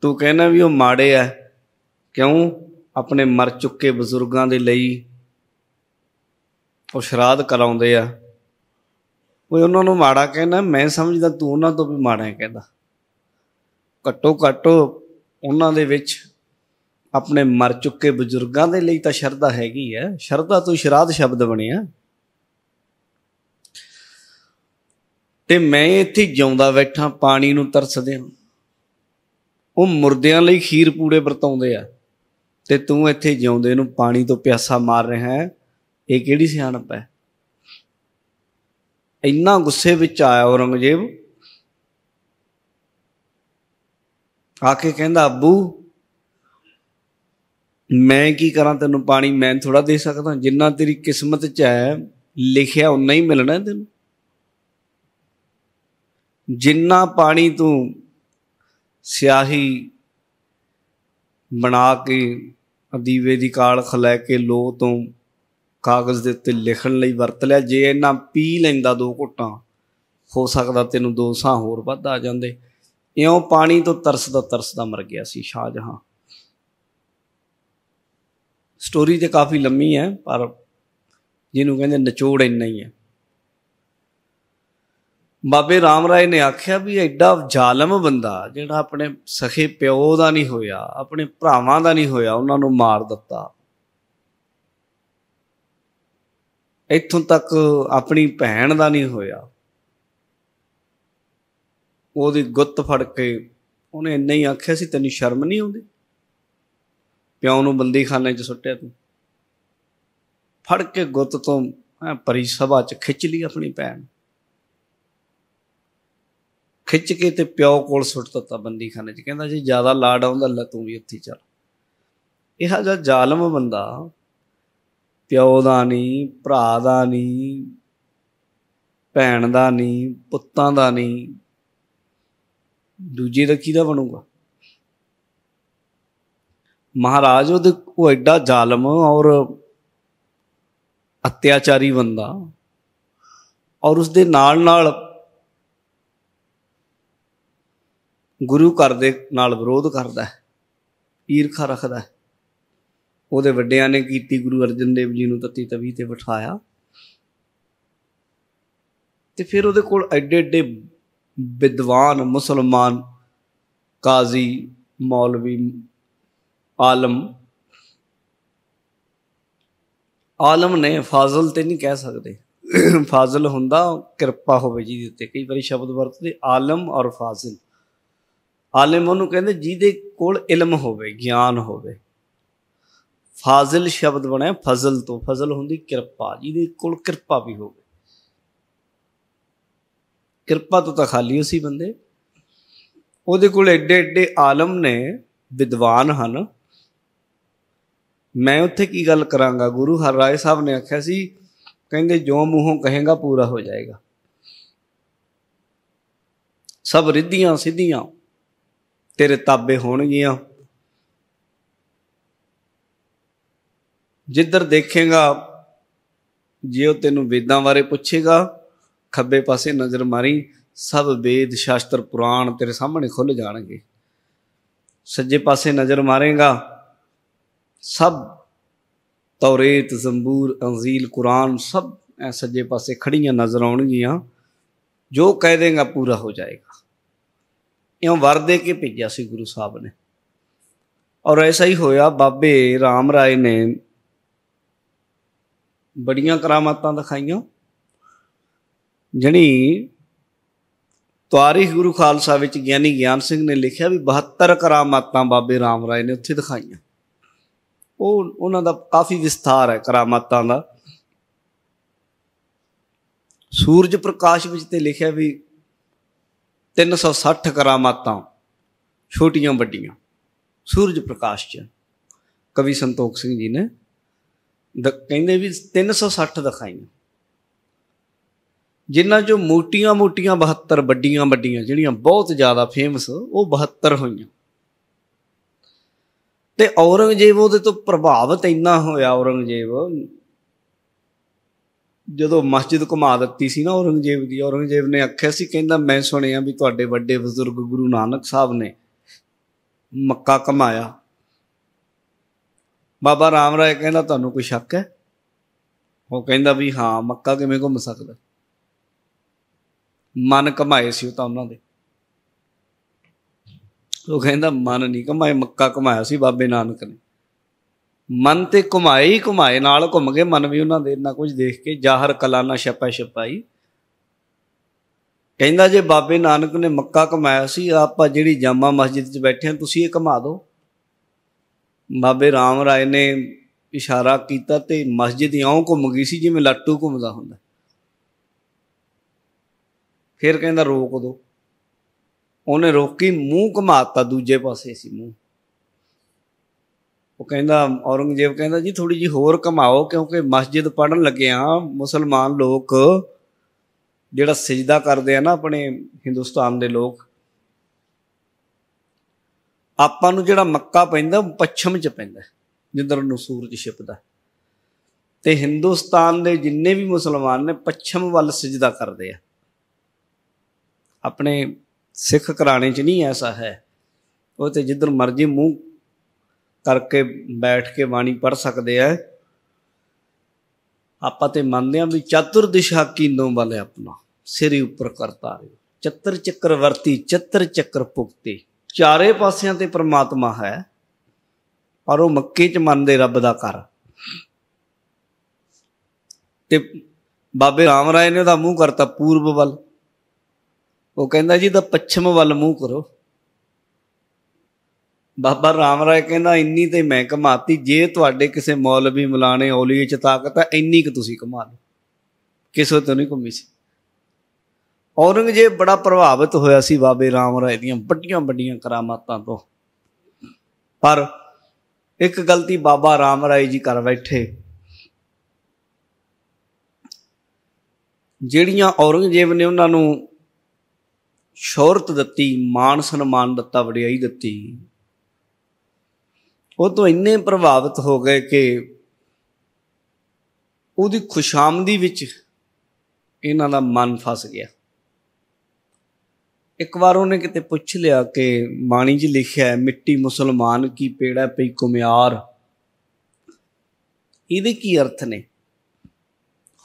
ਤੂੰ ਕਹਿਣਾ ਵੀ ਉਹ ਮਾੜੇ ਆ ਕਿਉਂ ਆਪਣੇ ਮਰ ਚੁੱਕੇ ਬਜ਼ੁਰਗਾਂ ਦੇ ਲਈ ਉਹ ਸ਼ਰਾਧ ਕਰਾਉਂਦੇ ਆ ਉਹ ਉਹਨਾਂ ਨੂੰ ਮਾੜਾ ਕਹਿਣਾ ਮੈਂ ਸਮਝਦਾ ਤੂੰ ਉਹਨਾਂ ਤੋਂ ਵੀ ਮਾੜਾ ਹੈ ਕਹਿੰਦਾ ਘੱਟੋ ਘੱਟੋ ਉਹਨਾਂ ਦੇ ਵਿੱਚ ਆਪਣੇ ਮਰ ਚੁੱਕੇ ਬਜ਼ੁਰਗਾਂ ਦੇ ਲਈ ਤਾਂ ਸ਼ਰਧਾ ਹੈਗੀ ਹੈ ਸ਼ਰਧਾ ਤੋਂ ਸ਼ਰਾਧ ਸ਼ਬਦ ਬਣਿਆ ਤੇ ਮੈਂ ਇੱਥੇ ਜਿਉਂਦਾ ਬੈਠਾ ਪਾਣੀ ਨੂੰ ਤਰਸਦੇ ਹਾਂ ਉਹ ਮੁਰਦਿਆਂ ਲਈ ਖੀਰ ਪੂੜੇ ਵਰਤਾਉਂਦੇ ਆ ਤੇ ਤੂੰ ਇੱਥੇ ਜਿਉਂਦੇ ਨੂੰ ਪਾਣੀ ਤੋਂ ਪਿਆਸਾ ਮਾਰ ਰਿਹਾ ਹੈ ਇਹ ਕਿਹੜੀ ਸਿਆਣਪ ਹੈ ਇੰਨਾ ਗੁੱਸੇ ਵਿੱਚ ਆਇਆ ਔਰੰਗਜ਼ੇਬ ਆ ਕੇ ਕਹਿੰਦਾ ਅੱਬੂ ਮੈਂ ਕੀ ਕਰਾਂ ਤੈਨੂੰ ਪਾਣੀ ਮੈਂ ਥੋੜਾ ਦੇ ਸਕਦਾ ਜਿੰਨਾ ਤੇਰੀ ਕਿਸਮਤ 'ਚ ਹੈ ਲਿਖਿਆ ਉਨਾ ਹੀ ਮਿਲਣਾ ਤੈਨੂੰ ਜਿੰਨਾ ਪਾਣੀ ਤੂੰ ਸਿਆਹੀ ਬਣਾ ਕੇ ਅਦੀਵੇ ਦੀ ਕਾਲ ਖਲੈ ਕੇ ਲੋ ਤੋਂ ਕਾਗਜ਼ ਦੇ ਉੱਤੇ ਲਿਖਣ ਲਈ ਵਰਤ ਲਿਆ ਜੇ ਇਹਨਾਂ ਪੀ ਲੈਂਦਾ ਦੋ ਘੁੱਟਾਂ ਹੋ ਸਕਦਾ ਤੈਨੂੰ ਦੋਸਾਂ ਹੋਰ ਵੱਧ ਆ ਜਾਂਦੇ ਇਉਂ ਪਾਣੀ ਤੋਂ ਤਰਸਦਾ ਤਰਸਦਾ ਮਰ ਗਿਆ ਸੀ ਸ਼ਾਹਜਹਾਂ ਸਟੋਰੀ ਤੇ ਕਾਫੀ ਲੰਮੀ ਹੈ ਪਰ ਜਿਹਨੂੰ ਕਹਿੰਦੇ ਨਿਚੋੜ ਇੰਨਾ ਹੀ ਹੈ ਬਾਬੇ ਰਾਮ ਰਾਏ ਨੇ ਆਖਿਆ ਵੀ ਐਡਾ ਜ਼ਾਲਮ ਬੰਦਾ ਜਿਹੜਾ ਆਪਣੇ ਸਖੇ ਪਿਓ ਦਾ ਨਹੀਂ ਹੋਇਆ ਆਪਣੇ ਭਰਾਵਾਂ ਦਾ ਨਹੀਂ ਹੋਇਆ ਉਹਨਾਂ ਨੂੰ ਮਾਰ ਦਿੱਤਾ ਇੱਥੋਂ ਤੱਕ ਆਪਣੀ ਭੈਣ ਦਾ ਨਹੀਂ ਹੋਇਆ ਉਹਦੀ ਗੁੱਤ ਫੜ ਕੇ ਉਹਨੇ ਇੰਨਾ ਹੀ ਆਖਿਆ ਸੀ ਤੈਨੂੰ ਸ਼ਰਮ ਨਹੀਂ ਆਉਂਦੀ ਪਿਓ ਨੂੰ ਬੰਦੀਖਾਨੇ 'ਚ ਸੁੱਟਿਆ ਤੂੰ ਫੜ ਕੇ ਗੁੱਤ ਤੋਂ ਪਰੀ ਸਭਾ 'ਚ ਖਿੱਚ ਲਈ ਆਪਣੀ ਭੈਣ ਖਿੱਚ ਕੇ ਤੇ ਪਿਓ ਕੋਲ ਸੁੱਟ ਦਿੱਤਾ ਬੰਦੀਖਾਨੇ 'ਚ ਕਹਿੰਦਾ ਜੀ ਜ਼ਿਆਦਾ ਲਾੜ ਆਉਂਦਾ ਲੈ ਤੂੰ ਵੀ ਉੱਥੇ ਚੱਲ ਇਹ ਜਿਹਾ ਜ਼ਾਲਮ ਬੰਦਾ ਪਿਓ ਦਾ ਨਹੀਂ ਭਰਾ ਦਾ ਨਹੀਂ ਭੈਣ ਦਾ ਨਹੀਂ ਪੁੱਤਾਂ ਦਾ ਨਹੀਂ ਦੂਜੇ ਦਾ ਕਿਹਦਾ ਬਣੂਗਾ ਮਹਾਰਾਜ ਉਹ ਐਡਾ ਜ਼ਾਲਮ ਔਰ ਅਤਿਆਚਾਰੀ ਬੰਦਾ ਔਰ ਉਸ ਦੇ ਨਾਲ ਨਾਲ ਗੁਰੂ ਘਰ ਦੇ ਨਾਲ ਵਿਰੋਧ ਕਰਦਾ ਹੈ ਈਰਖਾ ਰੱਖਦਾ ਹੈ ਉਹਦੇ ਵੱਡਿਆਂ ਨੇ ਕੀਤੀ ਗੁਰੂ ਅਰਜਨ ਦੇਵ ਜੀ ਨੂੰ ਤਤੀ ਤਵੀ ਤੇ ਬਿਠਾਇਆ ਤੇ ਫਿਰ ਉਹਦੇ ਕੋਲ ਐਡੇ ਐਡੇ ਵਿਦਵਾਨ ਮੁਸਲਮਾਨ ਕਾਜ਼ੀ ਮੌਲਵੀ ਆਲਮ ਆਲਮ ਨੇ ਫਾਜ਼ਲ ਤੇ ਨਹੀਂ ਕਹਿ ਸਕਦੇ ਫਾਜ਼ਲ ਹੁੰਦਾ ਕਿਰਪਾ ਹੋਵੇ ਜੀ ਦੇ ਉੱਤੇ ਕਈ ਵਾਰੀ ਸ਼ਬਦ ਵਰਤਦੇ ਆਲਮ ਔਰ ਫਾਜ਼ਲ ਆਲਮ ਉਹਨੂੰ ਕਹਿੰਦੇ ਜਿਹਦੇ ਕੋਲ ਇਲਮ ਹੋਵੇ ਗਿਆਨ ਹੋਵੇ ਫਾਜ਼ਲ ਸ਼ਬਦ ਬਣਿਆ ਫਜ਼ਲ ਤੋਂ ਫਜ਼ਲ ਹੁੰਦੀ ਕਿਰਪਾ ਜਿਹਦੇ ਕੋਲ ਕਿਰਪਾ ਵੀ ਹੋਵੇ ਕਿਰਪਾ ਤੋਂ ਤਾਂ ਖਾਲੀ ਉਸੀ ਬੰਦੇ ਉਹਦੇ ਕੋਲ ਐਡੇ ਐਡੇ ਆਲਮ ਨੇ ਵਿਦਵਾਨ ਹਨ ਮੈਂ ਉੱਥੇ ਕੀ ਗੱਲ ਕਰਾਂਗਾ ਗੁਰੂ ਹਰ ਰਾਏ ਸਾਹਿਬ ਨੇ ਆਖਿਆ ਸੀ ਕਹਿੰਦੇ ਜੋ ਮੂੰਹੋਂ ਕਹੇਗਾ ਪੂਰਾ ਹੋ ਜਾਏਗਾ ਸਭ ਰਿੱਧੀਆਂ ਸਿੱਧੀਆਂ ਤੇਰੇ ਤਾਬੇ ਹੋਣਗੀਆਂ ਜਿੱਧਰ ਦੇਖੇਗਾ ਜੇ ਉਹ ਤੈਨੂੰ ਵੇਦਾਂ ਬਾਰੇ ਪੁੱਛੇਗਾ ਖੱਬੇ ਪਾਸੇ ਨਜ਼ਰ ਮਾਰੀ ਸਭ ਵੇਦ ਸ਼ਾਸਤਰ ਪੁਰਾਣ ਤੇਰੇ ਸਾਹਮਣੇ ਖੁੱਲ ਜਾਣਗੇ ਸੱਜੇ ਪਾਸੇ ਨਜ਼ਰ ਮਾਰੇਗਾ ਸਭ ਤੌਰੇਤ ਜ਼ੰਬੂਰ ਅੰਜ਼ੀਲ ਕੁਰਾਨ ਸਭ ਐ ਸੱਜੇ ਪਾਸੇ ਖੜੀਆਂ ਨਜ਼ਰ ਆਉਣਗੀਆਂ ਜੋ ਕਹਿ ਦੇਗਾ ਪੂਰਾ ਹੋ ਜਾਏਗਾ ਇਉਂ ਵਰ ਦੇ ਕੇ ਭੇਜਿਆ ਸੀ ਗੁਰੂ ਸਾਹਿਬ ਨੇ ਔਰ ਐਸਾ ਹੀ ਹੋਇਆ ਬਾਬੇ RAM ਰਾਏ ਨੇ ਬੜੀਆਂ ਕਰਾਮਾਤਾਂ ਦਿਖਾਈਆਂ ਜਣੀ ਤਾਰੀਖ ਗੁਰੂ ਖਾਲਸਾ ਵਿੱਚ ਗਿਆਨੀ ਗਿਆਨ ਸਿੰਘ ਨੇ ਲਿਖਿਆ ਵੀ 72 ਕਰਾਮਾਤਾਂ ਬਾਬੇ ਰਾਮ ਰਾਏ ਨੇ ਉੱਥੇ ਦਿਖਾਈਆਂ ਉਹ ਉਹਨਾਂ ਦਾ ਕਾਫੀ ਵਿਸਥਾਰ ਹੈ ਕਰਾਮਾਤਾਂ ਦਾ ਸੂਰਜ ਪ੍ਰਕਾਸ਼ ਵਿੱਚ ਤੇ ਲਿਖਿਆ ਵੀ 360 ਕਰਾਮਾਤਾਂ ਛੋਟੀਆਂ ਵੱਡੀਆਂ ਸੂਰਜ ਪ੍ਰਕਾਸ਼ ਚ ਕਵੀ ਸੰਤੋਖ ਸਿੰਘ ਜੀ ਨੇ ਕਹਿੰਦੇ ਵੀ 360 ਦਿਖਾਈਆਂ ਜਿਨ੍ਹਾਂ ਜੋ ਮੋਟੀਆਂ-ਮੋਟੀਆਂ 72 ਵੱਡੀਆਂ-ਵੱਡੀਆਂ ਜਿਹੜੀਆਂ ਬਹੁਤ ਜ਼ਿਆਦਾ ਫੇਮਸ ਉਹ 72 ਹੋਈਆਂ ਤੇ ਔਰੰਗਜ਼ੇਬ ਉਹਦੇ ਤੋਂ ਪ੍ਰਭਾਵਿਤ ਇੰਨਾ ਹੋਇਆ ਔਰੰਗਜ਼ੇਬ ਜਦੋਂ ਮਸਜਿਦ ਘੁਮਾ ਦਿੱਤੀ ਸੀ ਨਾ ਔਰੰਗਜ਼ੇਬ ਦੀ ਔਰੰਗਜ਼ੇਬ ਨੇ ਆਖਿਆ ਸੀ ਕਹਿੰਦਾ ਮੈਂ ਸੁਣਿਆ ਵੀ ਤੁਹਾਡੇ ਵੱਡੇ ਬਜ਼ੁਰਗ ਗੁਰੂ ਨਾਨਕ ਸਾਹਿਬ ਨੇ ਮੱਕਾ ਕਮਾਇਆ ਬਾਬਾ ਰਾਮ ਰਾਏ ਕਹਿੰਦਾ ਤੁਹਾਨੂੰ ਕੋਈ ਸ਼ੱਕ ਹੈ ਉਹ ਕਹਿੰਦਾ ਵੀ ਹਾਂ ਮੱਕਾ ਕਿਵੇਂ ਘੁੰਮ ਸਕਦਾ ਮਨ ਕਮਾਏ ਸੀ ਉਹ ਤਾਂ ਉਹਨਾਂ ਦੇ ਉਹ ਕਹਿੰਦਾ ਮਨ ਨਹੀਂ ਕਮਾਏ ਮੱਕਾ ਕਮਾਇਆ ਸੀ ਬਾਬੇ ਨਾਨਕ ਨੇ ਮਨ ਤੇ ਕਮਾਈ ਕਮਾਏ ਨਾਲ ਘੁੰਮ ਗਏ ਮਨ ਵੀ ਉਹਨਾਂ ਦੇ ਇੰਨਾ ਕੁਝ ਦੇਖ ਕੇ ਜਾਹਰ ਕਲਾਨਾ ਛੱਪਾ ਛਪਾ ਛਪਾਈ ਕਹਿੰਦਾ ਜੇ ਬਾਬੇ ਨਾਨਕ ਨੇ ਮੱਕਾ ਕਮਾਇਆ ਸੀ ਆਪਾਂ ਜਿਹੜੀ ਜਾਮਾ ਮਸਜਿਦ 'ਚ ਬੈਠੇ ਆ ਤੁਸੀਂ ਇਹ ਕਮਾ ਦਿਓ ਬਾਬੇ ਰਾਮ ਰਾਏ ਨੇ ਇਸ਼ਾਰਾ ਕੀਤਾ ਤੇ ਮਸਜਿਦ ਇਉਂ ਘੁੰਮ ਗਈ ਸੀ ਜਿਵੇਂ ਲੱਟੂ ਘੁੰਮਦਾ ਹੁੰਦਾ ਫਿਰ ਕਹਿੰਦਾ ਰੋਕ ਦੋ ਉਹਨੇ ਰੋਕੀ ਮੂੰਹ ਘਮਾਤਾ ਦੂਜੇ ਪਾਸੇ ਸੀ ਮੂੰਹ ਉਹ ਕਹਿੰਦਾ ਔਰੰਗਜ਼ੇਬ ਕਹਿੰਦਾ ਜੀ ਥੋੜੀ ਜੀ ਹੋਰ ਕਮਾਓ ਕਿਉਂਕਿ ਮਸਜਿਦ ਪੜਨ ਲੱਗੇ ਆ ਮੁਸਲਮਾਨ ਲੋਕ ਜਿਹੜਾ ਸਜਦਾ ਕਰਦੇ ਆ ਨਾ ਆਪਣੇ ਹਿੰਦੁਸਤਾਨ ਦੇ ਲੋਕ ਆਪਾਂ ਨੂੰ ਜਿਹੜਾ ਮੱਕਾ ਪੈਂਦਾ ਪੱਛਮ 'ਚ ਪੈਂਦਾ ਜਿੱਧਰ ਨੂੰ ਸੂਰਜ ਛਿਪਦਾ ਤੇ ਹਿੰਦੁਸਤਾਨ ਦੇ ਜਿੰਨੇ ਵੀ ਮੁਸਲਮਾਨ ਨੇ ਪੱਛਮ ਵੱਲ ਸਜਦਾ ਕਰਦੇ ਆ ਆਪਣੇ ਸਿੱਖ ਘਰਾਣੇ 'ਚ ਨਹੀਂ ਐਸਾ ਹੈ ਉਹ ਤੇ ਜਿੱਧਰ ਮਰਜ਼ੀ ਮੂੰਹ ਕਰਕੇ ਬੈਠ ਕੇ ਬਾਣੀ ਪੜ ਸਕਦੇ ਆ ਆਪਾਂ ਤੇ ਮੰਨਦੇ ਆ ਵੀ ਚਤੁਰ ਦਿਸ਼ਾ ਕੀਨੋਂ ਬਲੇ ਆਪਣਾ ਸਿਰੇ ਉੱਪਰ ਕਰਤਾ ਰਹੇ ਚਤਰ ਚੱਕਰਵਰਤੀ ਚਤਰ ਚੱਕਰ ਪੁਕਤੀ ਚਾਰੇ ਪਾਸਿਆਂ ਤੇ ਪ੍ਰਮਾਤਮਾ ਹੈ ਪਰ ਉਹ ਮੱਕੇ 'ਚ ਮੰਨਦੇ ਰੱਬ ਦਾ ਕਰ ਤੇ ਬਾਬੇ RAM ਰਾਏ ਨੇ ਉਹਦਾ ਮੂੰਹ ਕਰਤਾ ਪੂਰਬ ਵੱਲ ਉਹ ਕਹਿੰਦਾ ਜੀ ਤਾਂ ਪੱਛਮ ਵੱਲ ਮੂੰਹ ਕਰੋ ਬਾਬਾ ਰਾਮ ਰਾਏ ਕਹਿੰਦਾ ਇੰਨੀ ਤੇ ਮੈਂ ਕਮਾਤੀ ਜੇ ਤੁਹਾਡੇ ਕਿਸੇ ਮੌਲਵੀ ਮਲਾਣੇ ਔਲੀਏ ਚ ਤਾਕਤ ਹੈ ਇੰਨੀ ਕਿ ਤੁਸੀਂ ਕਮਾ ਲਓ ਕਿਸੇ ਤੋਂ ਨਹੀਂ ਕਮੀ ਸੀ ਔਰੰਗਜ਼ੇਬ ਬੜਾ ਪ੍ਰਭਾਵਿਤ ਹੋਇਆ ਸੀ ਬਾਬੇ ਰਾਮ ਰਾਏ ਦੀਆਂ ਵੱਡੀਆਂ ਵੱਡੀਆਂ ਕਰਾਮਾਤਾਂ ਤੋਂ ਪਰ ਇੱਕ ਗਲਤੀ ਬਾਬਾ ਰਾਮ ਰਾਏ ਜੀ ਕਰ ਬੈਠੇ ਜਿਹੜੀਆਂ ਔਰੰਗਜ਼ੇਬ ਨੇ ਉਹਨਾਂ ਨੂੰ ਸ਼ੌਹਰਤ ਦਿੱਤੀ ਮਾਣ ਸਨਮਾਨ ਦਿੱਤਾ ਵਡਿਆਈ ਦਿੱਤੀ ਉਹ ਤੋਂ ਇੰਨੇ ਪ੍ਰਭਾਵਿਤ ਹੋ ਗਏ ਕਿ ਉਹਦੀ ਖੁਸ਼ਾਮਦੀ ਵਿੱਚ ਇਹਨਾਂ ਦਾ ਮਨ ਫਸ ਗਿਆ ਇੱਕ ਵਾਰ ਉਹਨੇ ਕਿਤੇ ਪੁੱਛ ਲਿਆ ਕਿ ਬਾਣੀ 'ਚ ਲਿਖਿਆ ਹੈ ਮਿੱਟੀ ਮੁਸਲਮਾਨ ਕੀ ਪੇੜਾ ਪਈ ਕੁਮਿਆਰ ਇਹਦੇ ਕੀ ਅਰਥ ਨੇ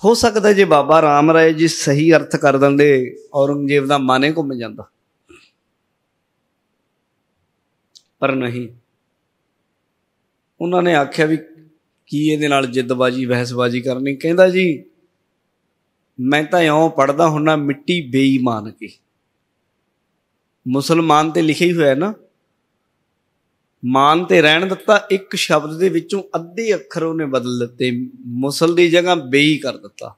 ਹੋ ਸਕਦਾ ਜੇ ਬਾਬਾ ਰਾਮ ਰਾਏ ਜੀ ਸਹੀ ਅਰਥ ਕਰ ਦਿੰਦੇ ਔਰੰਗਜ਼ੇਬ ਦਾ ਮਾਨੇ ਘੁੰਮ ਜਾਂਦਾ ਪਰ ਨਹੀਂ ਉਹਨਾਂ ਨੇ ਆਖਿਆ ਵੀ ਕੀ ਇਹਦੇ ਨਾਲ ਜਿੱਦਬਾਜੀ ਬਹਿਸਬਾਜੀ ਕਰਨੀ ਕਹਿੰਦਾ ਜੀ ਮੈਂ ਤਾਂ ਇਉਂ ਪੜਦਾ ਹੁੰਨਾ ਮਿੱਟੀ ਬੇਈਮਾਨ ਕੀ ਮੁਸਲਮਾਨ ਤੇ ਲਿਖਿਆ ਹੀ ਹੋਇਆ ਨਾ ਮਾਨ ਤੇ ਰਹਿਣ ਦਿੱਤਾ ਇੱਕ ਸ਼ਬਦ ਦੇ ਵਿੱਚੋਂ ਅੱਧੇ ਅੱਖਰ ਉਹਨੇ ਬਦਲ ਦਿੱਤੇ ਮੁਸਲ ਦੀ ਜਗ੍ਹਾ ਬੇਈ ਕਰ ਦਿੱਤਾ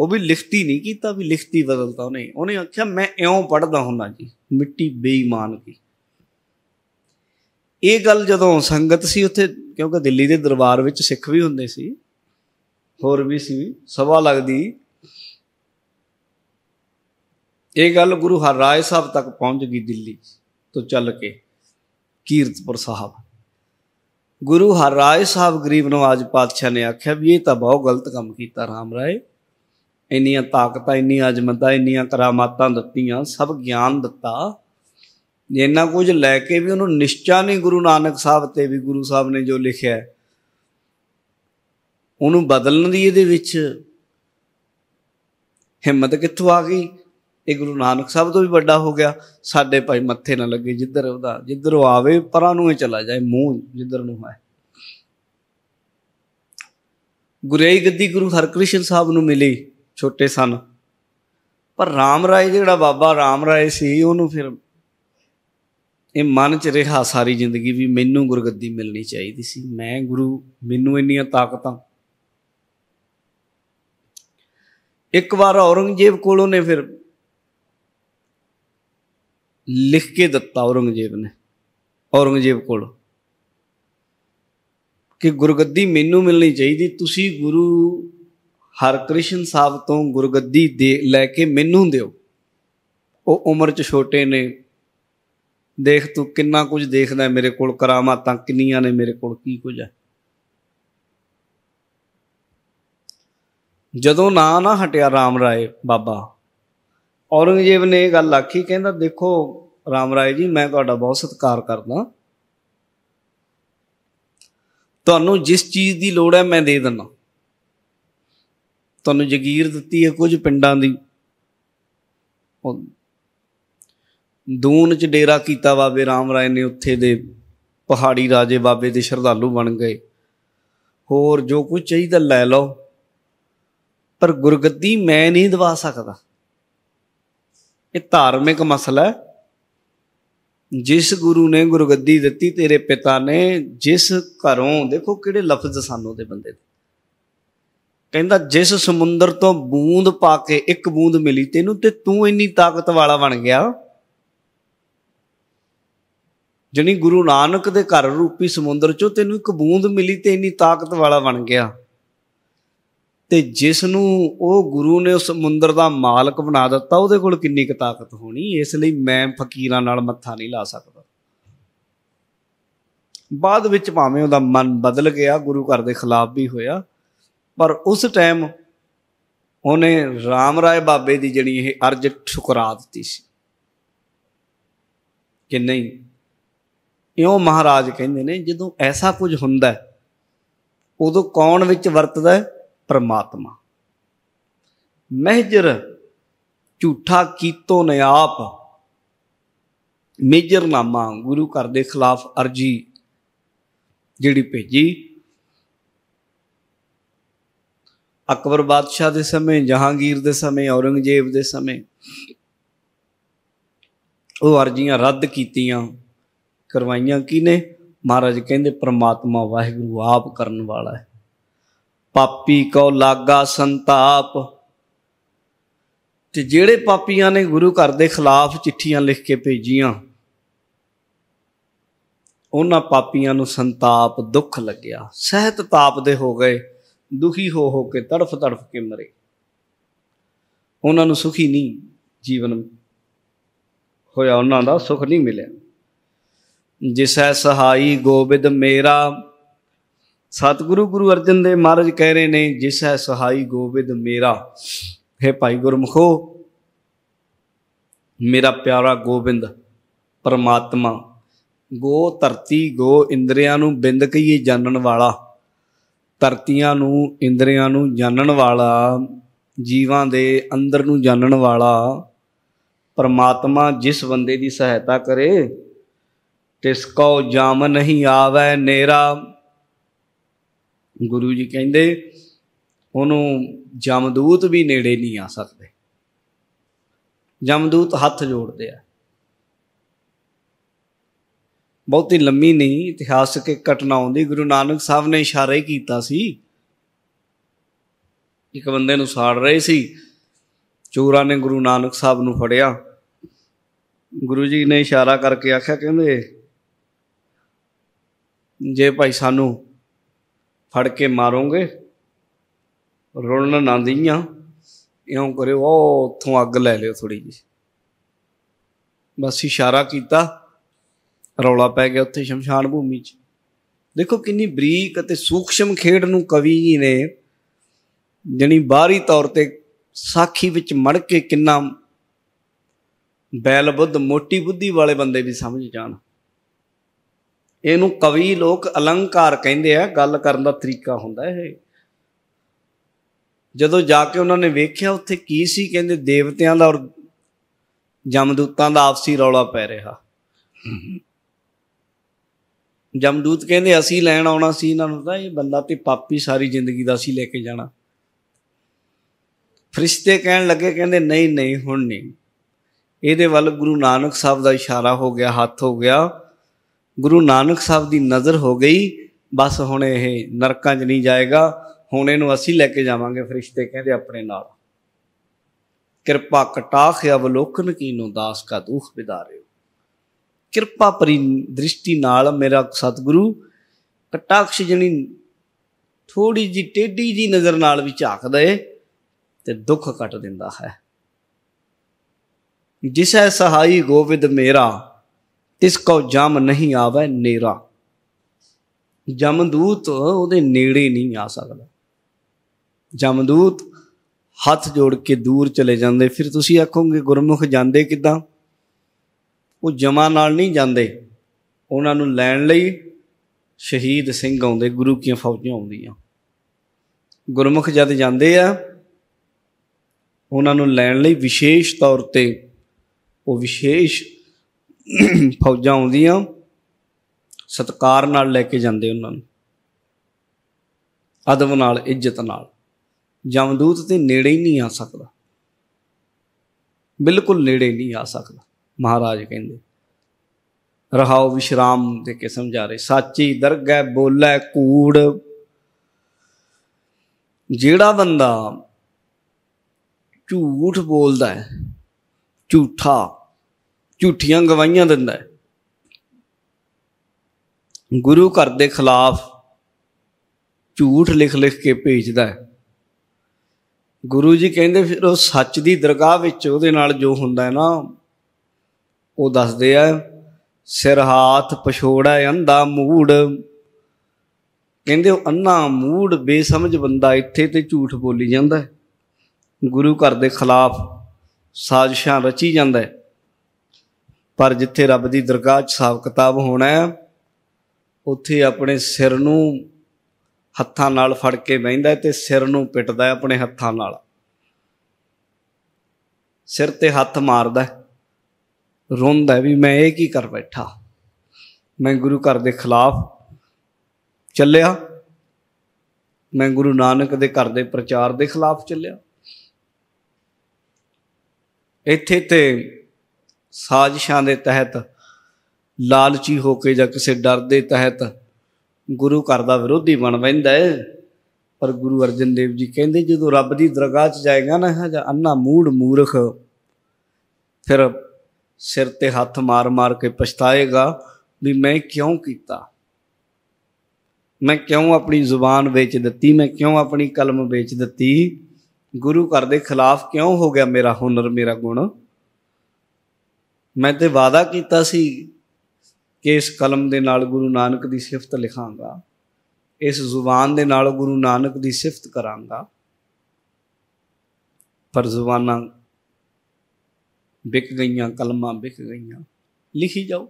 ਉਹ ਵੀ ਲਿਖਤੀ ਨਹੀਂ ਕੀਤਾ ਵੀ ਲਿਖਤੀ ਬਦਲਤਾ ਉਹਨੇ ਉਹਨੇ ਆਖਿਆ ਮੈਂ ਇਉਂ ਪੜਦਾ ਹੁੰਦਾ ਜੀ ਮਿੱਟੀ ਬੇਈਮਾਨ ਕੀ ਇਹ ਗੱਲ ਜਦੋਂ ਸੰਗਤ ਸੀ ਉੱਥੇ ਕਿਉਂਕਿ ਦਿੱਲੀ ਦੇ ਦਰਬਾਰ ਵਿੱਚ ਸਿੱਖ ਵੀ ਹੁੰਦੇ ਸੀ ਹੋਰ ਵੀ ਸੀ ਸਭਾ ਲੱਗਦੀ ਇਹ ਗੱਲ ਗੁਰੂ ਹਰਰਾਏ ਸਾਹਿਬ ਤੱਕ ਪਹੁੰਚ ਗਈ ਦਿੱਲੀ ਤੋਂ ਚੱਲ ਕੇ ਕੀਰਤਪੁਰ ਸਾਹਿਬ ਗੁਰੂ ਹਰਰਾਏ ਸਾਹਿਬ ਗਰੀਬ ਨਵਾਜ ਪਾਤਸ਼ਾਹ ਨੇ ਆਖਿਆ ਵੀ ਇਹ ਤਾਂ ਬਹੁਤ ਗਲਤ ਕੰਮ ਕੀਤਾ RAM ਰਾਏ ਇੰਨੀਆਂ ਤਾਕਤਾਂ ਇੰਨੀਆਂ ਅਜ਼ਮਤਾਂ ਇੰਨੀਆਂ ਕਰਾਮਾਤਾਂ ਦਿੱਤੀਆਂ ਸਭ ਗਿਆਨ ਦਿੱਤਾ ਇੰਨਾ ਕੁਝ ਲੈ ਕੇ ਵੀ ਉਹਨੂੰ ਨਿਸ਼ਚਾ ਨਹੀਂ ਗੁਰੂ ਨਾਨਕ ਸਾਹਿਬ ਤੇ ਵੀ ਗੁਰੂ ਸਾਹਿਬ ਨੇ ਜੋ ਲਿਖਿਆ ਉਹਨੂੰ ਬਦਲਣ ਦੀ ਇਹਦੇ ਵਿੱਚ ਹਿੰਮਤ ਕਿੱਥੋਂ ਆ ਗਈ ਇਹ ਗੁਰੂ ਨਾਨਕ ਸਾਹਿਬ ਤੋਂ ਵੀ ਵੱਡਾ ਹੋ ਗਿਆ ਸਾਡੇ ਭਾਈ ਮੱਥੇ ਨਾ ਲੱਗੇ ਜਿੱਧਰ ਉਹਦਾ ਜਿੱਧਰ ਉਹ ਆਵੇ ਪਰਾਂ ਨੂੰ ਹੀ ਚਲਾ ਜਾਏ ਮੂੰਹ ਜਿੱਧਰ ਨੂੰ ਆਏ ਗੁਰੇਈ ਗੱਦੀ ਗੁਰੂ ਹਰਕ੍ਰਿਸ਼ਨ ਸਾਹਿਬ ਨੂੰ ਮਿਲੀ ਛੋਟੇ ਸਨ ਪਰ ਰਾਮ ਰਾਏ ਜਿਹੜਾ ਬਾਬਾ ਰਾਮ ਰਾਏ ਸੀ ਉਹਨੂੰ ਫਿਰ ਇਹ ਮਨ 'ਚ ਰਿਹਾ ਸਾਰੀ ਜ਼ਿੰਦਗੀ ਵੀ ਮੈਨੂੰ ਗੁਰਗੱਦੀ ਮਿਲਣੀ ਚਾਹੀਦੀ ਸੀ ਮੈਂ ਗੁਰੂ ਮੈਨੂੰ ਇੰਨੀਆਂ ਤਾਕਤਾਂ ਇੱਕ ਵਾਰ ਔਰੰਗਜ਼ੇਬ ਕੋਲੋਂ ਨੇ ਫਿਰ ਲਿਖ ਕੇ ਦਿੱਤਾ ਔਰੰਗਜ਼ੇਬ ਨੇ ਔਰੰਗਜ਼ੇਬ ਕੋਲ ਕਿ ਗੁਰਗੱਦੀ ਮੈਨੂੰ ਮਿਲਣੀ ਚਾਹੀਦੀ ਤੁਸੀਂ ਗੁਰੂ ਹਰਕ੍ਰਿਸ਼ਨ ਸਾਹਿਬ ਤੋਂ ਗੁਰਗੱਦੀ ਦੇ ਲੈ ਕੇ ਮੈਨੂੰ ਦਿਓ ਉਹ ਉਮਰ ਚ ਛੋਟੇ ਨੇ ਦੇਖ ਤੂੰ ਕਿੰਨਾ ਕੁਝ ਦੇਖਦਾ ਮੇਰੇ ਕੋਲ ਕਰਾਮਾ ਤਾਂ ਕਿੰਨੀਆਂ ਨੇ ਮੇਰੇ ਕੋਲ ਕੀ ਕੁਝ ਹੈ ਜਦੋਂ ਨਾਂ ਨਾ ਹਟਿਆ RAM ਰਾਏ ਬਾਬਾ ਔਰੰਗਜ਼ੇਬ ਨੇ ਇਹ ਗੱਲ ਆਖੀ ਕਹਿੰਦਾ ਦੇਖੋ ਰਾਮ ਰਾਏ ਜੀ ਮੈਂ ਤੁਹਾਡਾ ਬਹੁਤ ਸਤਿਕਾਰ ਕਰਦਾ ਤੁਹਾਨੂੰ ਜਿਸ ਚੀਜ਼ ਦੀ ਲੋੜ ਹੈ ਮੈਂ ਦੇ ਦਿੰਦਾ ਤੁਹਾਨੂੰ ਜ਼ਗੀਰ ਦਿੱਤੀ ਹੈ ਕੁਝ ਪਿੰਡਾਂ ਦੀ ਦੂਨ ਚ ਡੇਰਾ ਕੀਤਾ ਬਾਬੇ ਰਾਮ ਰਾਏ ਨੇ ਉੱਥੇ ਦੇ ਪਹਾੜੀ ਰਾਜੇ ਬਾਬੇ ਦੇ ਸ਼ਰਧਾਲੂ ਬਣ ਗਏ ਹੋਰ ਜੋ ਕੁਝ ਚਾਹੀਦਾ ਲੈ ਲਓ ਪਰ ਗੁਰਗੱਦੀ ਮੈਂ ਨਹੀਂ ਦਵਾ ਸਕਦਾ ਇਹ ਧਾਰਮਿਕ ਮਸਲਾ ਜਿਸ ਗੁਰੂ ਨੇ ਗੁਰਗੱਦੀ ਦਿੱਤੀ ਤੇਰੇ ਪਿਤਾ ਨੇ ਜਿਸ ਘਰੋਂ ਦੇਖੋ ਕਿਹੜੇ ਲਫ਼ਜ਼ ਸਾਨੂੰ ਦੇ ਬੰਦੇ ਕਹਿੰਦਾ ਜਿਸ ਸਮੁੰਦਰ ਤੋਂ ਬੂੰਦ ਪਾ ਕੇ ਇੱਕ ਬੂੰਦ ਮਿਲੀ ਤੈਨੂੰ ਤੇ ਤੂੰ ਇੰਨੀ ਤਾਕਤ ਵਾਲਾ ਬਣ ਗਿਆ ਜਣੀ ਗੁਰੂ ਨਾਨਕ ਦੇ ਘਰ ਰੂਪੀ ਸਮੁੰਦਰ ਚੋਂ ਤੈਨੂੰ ਇੱਕ ਬੂੰਦ ਮਿਲੀ ਤੇ ਇੰਨੀ ਤਾਕਤ ਵਾਲਾ ਬਣ ਗਿਆ ਤੇ ਜਿਸ ਨੂੰ ਉਹ ਗੁਰੂ ਨੇ ਉਸ ਮੰਦਰ ਦਾ ਮਾਲਕ ਬਣਾ ਦਿੱਤਾ ਉਹਦੇ ਕੋਲ ਕਿੰਨੀ ਕੁ ਤਾਕਤ ਹੋਣੀ ਇਸ ਲਈ ਮੈਂ ਫਕੀਰਾਂ ਨਾਲ ਮੱਥਾ ਨਹੀਂ ਲਾ ਸਕਦਾ ਬਾਅਦ ਵਿੱਚ ਭਾਵੇਂ ਉਹਦਾ ਮਨ ਬਦਲ ਗਿਆ ਗੁਰੂ ਘਰ ਦੇ ਖਿਲਾਫ ਵੀ ਹੋਇਆ ਪਰ ਉਸ ਟਾਈਮ ਉਹਨੇ RAM ਰਾਏ ਬਾਬੇ ਦੀ ਜਿਹੜੀ ਇਹ ਅਰਜ ਠੁਕਰਾ ਦਿੱਤੀ ਸੀ ਕਿ ਨਹੀਂ ਇਉਂ ਮਹਾਰਾਜ ਕਹਿੰਦੇ ਨੇ ਜਦੋਂ ਐਸਾ ਕੁਝ ਹੁੰਦਾ ਉਦੋਂ ਕੌਣ ਵਿੱਚ ਵਰਤਦਾ ਹੈ ਪਰਮਾਤਮਾ ਮਹਿਜਰ ਝੂਠਾ ਕੀਤੋ ਨੇ ਆਪ ਮੇਜਰ ਨਾਮਾ ਗੁਰੂ ਘਰ ਦੇ ਖਿਲਾਫ ਅਰਜੀ ਜਿਹੜੀ ਭੇਜੀ ਅਕਬਰ ਬਾਦਸ਼ਾਹ ਦੇ ਸਮੇਂ ਜਹਾਂਗੀਰ ਦੇ ਸਮੇਂ ਔਰੰਗਜ਼ੇਬ ਦੇ ਸਮੇਂ ਉਹ ਅਰਜ਼ੀਆਂ ਰੱਦ ਕੀਤੀਆਂ ਕਰਵਾਈਆਂ ਕਿਨੇ ਮਹਾਰਾਜ ਕਹਿੰਦੇ ਪ੍ਰਮਾਤਮਾ ਵਾਹਿਗੁਰੂ ਆਪ ਕਰਨ ਵਾਲਾ ਹੈ ਪਾਪੀ ਕੋ ਲਾਗਾ ਸੰਤਾਪ ਤੇ ਜਿਹੜੇ ਪਾਪੀਆਂ ਨੇ ਗੁਰੂ ਘਰ ਦੇ ਖਿਲਾਫ ਚਿੱਠੀਆਂ ਲਿਖ ਕੇ ਭੇਜੀਆਂ ਉਹਨਾਂ ਪਾਪੀਆਂ ਨੂੰ ਸੰਤਾਪ ਦੁੱਖ ਲੱਗਿਆ ਸਹਿਤ ਤਾਪ ਦੇ ਹੋ ਗਏ ਦੁਖੀ ਹੋ ਹੋ ਕੇ ਤੜਫ ਤੜਫ ਕੇ ਮਰੇ ਉਹਨਾਂ ਨੂੰ ਸੁਖੀ ਨਹੀਂ ਜੀਵਨ ਹੋਇਆ ਉਹਨਾਂ ਦਾ ਸੁਖ ਨਹੀਂ ਮਿਲਿਆ ਜਿਸੈ ਸਹਾਈ ਗੋਬਿੰਦ ਮੇਰਾ ਸਤਿਗੁਰੂ ਗੁਰੂ ਅਰਜਨ ਦੇਵ ਮਹਾਰਾਜ ਕਹਿ ਰਹੇ ਨੇ ਜਿਸ ਹੈ ਸਹਾਈ ਗੋਬਿੰਦ ਮੇਰਾ ਹੈ ਭਾਈ ਗੁਰਮਖੋ ਮੇਰਾ ਪਿਆਰਾ ਗੋਬਿੰਦ ਪਰਮਾਤਮਾ ਗੋ ਧਰਤੀ ਗੋ ਇੰਦਰੀਆਂ ਨੂੰ ਬਿੰਦ ਕਈਏ ਜਾਣਨ ਵਾਲਾ ਧਰਤੀਆਂ ਨੂੰ ਇੰਦਰੀਆਂ ਨੂੰ ਜਾਣਨ ਵਾਲਾ ਜੀਵਾਂ ਦੇ ਅੰਦਰ ਨੂੰ ਜਾਣਨ ਵਾਲਾ ਪਰਮਾਤਮਾ ਜਿਸ ਬੰਦੇ ਦੀ ਸਹਾਇਤਾ ਕਰੇ ਤਿਸ ਕੋ ਜਾਮ ਨਹੀਂ ਆਵੇ ਨੇਰਾ ਗੁਰੂ ਜੀ ਕਹਿੰਦੇ ਉਹਨੂੰ ਜਮਦੂਤ ਵੀ ਨੇੜੇ ਨਹੀਂ ਆ ਸਕਦੇ ਜਮਦੂਤ ਹੱਥ ਜੋੜਦੇ ਆ ਬਹੁਤੀ ਲੰਮੀ ਨਹੀਂ ਇਤਿਹਾਸਿਕ ਇੱਕ ਘਟਨਾ ਆਉਂਦੀ ਗੁਰੂ ਨਾਨਕ ਸਾਹਿਬ ਨੇ ਇਸ਼ਾਰਾ ਹੀ ਕੀਤਾ ਸੀ ਇੱਕ ਬੰਦੇ ਨੂੰ ਸਾੜ ਰਹੇ ਸੀ ਚੋਰਾਂ ਨੇ ਗੁਰੂ ਨਾਨਕ ਸਾਹਿਬ ਨੂੰ ਫੜਿਆ ਗੁਰੂ ਜੀ ਨੇ ਇਸ਼ਾਰਾ ਕਰਕੇ ਆਖਿਆ ਕਹਿੰਦੇ ਜੇ ਭਾਈ ਸਾਨੂੰ ਫੜ ਕੇ ਮਾਰੋਗੇ ਰੁਣਨ ਨਾ ਦੀਆਂ ਇਉਂ ਕਰਿਓ ਉਹ ਉੱਥੋਂ ਅੱਗ ਲੈ ਲਿਓ ਥੋੜੀ ਜੀ ਬਸ ਇਸ਼ਾਰਾ ਕੀਤਾ ਰੌਲਾ ਪੈ ਗਿਆ ਉੱਥੇ ਸ਼ਮਸ਼ਾਨ ਭੂਮੀ 'ਚ ਦੇਖੋ ਕਿੰਨੀ ਬਰੀਕ ਅਤੇ ਸੂਖਸ਼ਮ ਖੇਡ ਨੂੰ ਕਵੀ ਜੀ ਨੇ ਜਣੀ ਬਾਹਰੀ ਤੌਰ ਤੇ ਸਾਖੀ ਵਿੱਚ ਮੜ ਕੇ ਕਿੰਨਾ ਬੈਲ ਬੁੱਧ ਮੋਟੀ ਬੁੱਧੀ ਵਾਲੇ ਬੰਦੇ ਵੀ ਸਮਝ ਜਾਣ ਇਹਨੂੰ ਕਵੀ ਲੋਕ ਅਲੰਕਾਰ ਕਹਿੰਦੇ ਆ ਗੱਲ ਕਰਨ ਦਾ ਤਰੀਕਾ ਹੁੰਦਾ ਇਹ ਜਦੋਂ ਜਾ ਕੇ ਉਹਨਾਂ ਨੇ ਵੇਖਿਆ ਉੱਥੇ ਕੀ ਸੀ ਕਹਿੰਦੇ ਦੇਵਤਿਆਂ ਦਾ ਔਰ ਜਮਦੂਤਾਂ ਦਾ ਆਪਸੀ ਰੌਲਾ ਪੈ ਰਿਹਾ ਜਮਦੂਤ ਕਹਿੰਦੇ ਅਸੀਂ ਲੈਣ ਆਉਣਾ ਸੀ ਇਹਨਾਂ ਨੂੰ ਤਾਂ ਇਹ ਬੰਦਾ ਤੇ ਪਾਪੀ ਸਾਰੀ ਜ਼ਿੰਦਗੀ ਦਾ ਸੀ ਲੈ ਕੇ ਜਾਣਾ ਫਰਿਸ਼ਤੇ ਕਹਿਣ ਲੱਗੇ ਕਹਿੰਦੇ ਨਹੀਂ ਨਹੀਂ ਹੁਣ ਨਹੀਂ ਇਹਦੇ ਵੱਲ ਗੁਰੂ ਨਾਨਕ ਸਾਹਿਬ ਦਾ ਇਸ਼ਾਰਾ ਹੋ ਗਿਆ ਹੱਥ ਹੋ ਗਿਆ ਗੁਰੂ ਨਾਨਕ ਸਾਹਿਬ ਦੀ ਨਜ਼ਰ ਹੋ ਗਈ ਬਸ ਹੁਣ ਇਹ ਨਰਕਾਂ 'ਚ ਨਹੀਂ ਜਾਏਗਾ ਹੁਣ ਇਹਨੂੰ ਅਸੀਂ ਲੈ ਕੇ ਜਾਵਾਂਗੇ ਫਰਿਸ਼ਤੇ ਕਹਿੰਦੇ ਆਪਣੇ ਨਾਲ ਕਿਰਪਾ ਕਟਾਖ ਅਵਲੋਕਨ ਕੀਨੋ ਦਾਸ ਕਾ ਦੁਖ ਵਿਦਾਰਿਓ ਕਿਰਪਾ ਪਰਿ ਦ੍ਰਿਸ਼ਟੀ ਨਾਲ ਮੇਰਾ ਸਤਿਗੁਰੂ ਕਟਾਖ ਜਣੀ ਥੋੜੀ ਜੀ ਟੇਢੀ ਜੀ ਨਜ਼ਰ ਨਾਲ ਵੀ ਝਾਕਦਾ ਏ ਤੇ ਦੁੱਖ ਕੱਟ ਦਿੰਦਾ ਹੈ ਜਿਸ ਐ ਸਹਾਈ ਗੋਵਿੰਦ ਮੇਰਾ ਇਸ ਕੋ ਜਮ ਨਹੀਂ ਆਵੇ ਨੇਰਾ ਜਮਦੂਤ ਉਹਦੇ ਨੇੜੇ ਨਹੀਂ ਆ ਸਕਦਾ ਜਮਦੂਤ ਹੱਥ ਜੋੜ ਕੇ ਦੂਰ ਚਲੇ ਜਾਂਦੇ ਫਿਰ ਤੁਸੀਂ ਆਖੋਗੇ ਗੁਰਮੁਖ ਜਾਂਦੇ ਕਿਦਾਂ ਉਹ ਜਮਾ ਨਾਲ ਨਹੀਂ ਜਾਂਦੇ ਉਹਨਾਂ ਨੂੰ ਲੈਣ ਲਈ ਸ਼ਹੀਦ ਸਿੰਘ ਆਉਂਦੇ ਗੁਰੂ ਕੀਆਂ ਫੌਜਾਂ ਆਉਂਦੀਆਂ ਗੁਰਮੁਖ ਜਦ ਜਾਂਦੇ ਆ ਉਹਨਾਂ ਨੂੰ ਲੈਣ ਲਈ ਵਿਸ਼ੇਸ਼ ਤੌਰ ਤੇ ਉਹ ਵਿਸ਼ੇਸ਼ ਫੌਜਾਂ ਆਉਂਦੀਆਂ ਸਤਕਾਰ ਨਾਲ ਲੈ ਕੇ ਜਾਂਦੇ ਉਹਨਾਂ ਨੂੰ ਅਦਬ ਨਾਲ ਇੱਜ਼ਤ ਨਾਲ ਜਮਦੂਤ ਤੇ ਨੇੜੇ ਹੀ ਨਹੀਂ ਆ ਸਕਦਾ ਬਿਲਕੁਲ ਨੇੜੇ ਨਹੀਂ ਆ ਸਕਦਾ ਮਹਾਰਾਜ ਕਹਿੰਦੇ ਰਹਾਓ ਵਿਸ਼ਰਾਮ ਦੇ ਕੇ ਸਮਝਾ ਰਹੇ ਸਾਚੀ ਦਰਗਹਿ ਬੋਲੇ ਕੂੜ ਜਿਹੜਾ ਬੰਦਾ ਝੂਠ ਬੋਲਦਾ ਹੈ ਝੂਠਾ ਝੂਠੀਆਂ ਗਵਾਹੀਆਂ ਦਿੰਦਾ ਹੈ ਗੁਰੂ ਘਰ ਦੇ ਖਿਲਾਫ ਝੂਠ ਲਿਖ ਲਿਖ ਕੇ ਭੇਜਦਾ ਹੈ ਗੁਰੂ ਜੀ ਕਹਿੰਦੇ ਫਿਰ ਉਹ ਸੱਚ ਦੀ ਦਰਗਾਹ ਵਿੱਚ ਉਹਦੇ ਨਾਲ ਜੋ ਹੁੰਦਾ ਹੈ ਨਾ ਉਹ ਦੱਸਦੇ ਆ ਸਿਰ ਹਾਥ ਪਛੋੜਾ ਅੰਦਾ ਮੂੜ ਕਹਿੰਦੇ ਉਹ ਅੰਨਾ ਮੂੜ ਬੇਸਮਝ ਬੰਦਾ ਇੱਥੇ ਤੇ ਝੂਠ ਬੋਲੀ ਜਾਂਦਾ ਹੈ ਗੁਰੂ ਘਰ ਦੇ ਖਿਲਾਫ ਸਾਜ਼ਿਸ਼ਾਂ ਰਚੀ ਜਾਂਦਾ ਹੈ ਪਰ ਜਿੱਥੇ ਰੱਬ ਦੀ ਦਰਗਾਹ 'ਚ ਸਾਫ ਕਿਤਾਬ ਹੋਣਾ ਉੱਥੇ ਆਪਣੇ ਸਿਰ ਨੂੰ ਹੱਥਾਂ ਨਾਲ ਫੜ ਕੇ ਬੈਂਦਾ ਤੇ ਸਿਰ ਨੂੰ ਪਿੱਟਦਾ ਆਪਣੇ ਹੱਥਾਂ ਨਾਲ ਸਿਰ ਤੇ ਹੱਥ ਮਾਰਦਾ ਰੋਂਦਾ ਵੀ ਮੈਂ ਇਹ ਕੀ ਕਰ ਬੈਠਾ ਮੈਂ ਗੁਰੂ ਘਰ ਦੇ ਖਿਲਾਫ ਚੱਲਿਆ ਮੈਂ ਗੁਰੂ ਨਾਨਕ ਦੇ ਘਰ ਦੇ ਪ੍ਰਚਾਰ ਦੇ ਖਿਲਾਫ ਚੱਲਿਆ ਇੱਥੇ ਤੇ ਸਾਜ਼ਿਸ਼ਾਂ ਦੇ ਤਹਿਤ ਲਾਲਚੀ ਹੋ ਕੇ ਜਾਂ ਕਿਸੇ ਡਰ ਦੇ ਤਹਿਤ ਗੁਰੂ ਘਰ ਦਾ ਵਿਰੋਧੀ ਬਣ ਬੈਂਦਾ ਹੈ ਪਰ ਗੁਰੂ ਅਰਜਨ ਦੇਵ ਜੀ ਕਹਿੰਦੇ ਜਦੋਂ ਰੱਬ ਦੀ ਦਰਗਾਹ 'ਚ ਜਾਏਗਾ ਨਾ ਇਹ ਜਾਂ ਅੰਨਾ ਮੂੜ ਮੂਰਖ ਫਿਰ ਸਿਰ ਤੇ ਹੱਥ ਮਾਰ-ਮਾਰ ਕੇ ਪਛਤਾਏਗਾ ਵੀ ਮੈਂ ਕਿਉਂ ਕੀਤਾ ਮੈਂ ਕਿਉਂ ਆਪਣੀ ਜ਼ੁਬਾਨ ਵੇਚ ਦਿੱਤੀ ਮੈਂ ਕਿਉਂ ਆਪਣੀ ਕਲਮ ਵੇਚ ਦਿੱਤੀ ਗੁਰੂ ਘਰ ਦੇ ਖਿਲਾਫ ਕਿਉਂ ਹੋ ਗਿਆ ਮੇਰਾ ਹੁਨਰ ਮੇਰਾ ਗੁਣ ਮੈਂ ਤੇ ਵਾਦਾ ਕੀਤਾ ਸੀ ਕਿ ਇਸ ਕਲਮ ਦੇ ਨਾਲ ਗੁਰੂ ਨਾਨਕ ਦੀ ਸਿਫਤ ਲਿਖਾਂਗਾ ਇਸ ਜ਼ੁਬਾਨ ਦੇ ਨਾਲ ਗੁਰੂ ਨਾਨਕ ਦੀ ਸਿਫਤ ਕਰਾਂਗਾ ਪਰ ਜ਼ੁਬਾਨਾਂ ਵਿਕ ਗਈਆਂ ਕਲਮਾਂ ਵਿਕ ਗਈਆਂ ਲਿਖੀ ਜਾਓ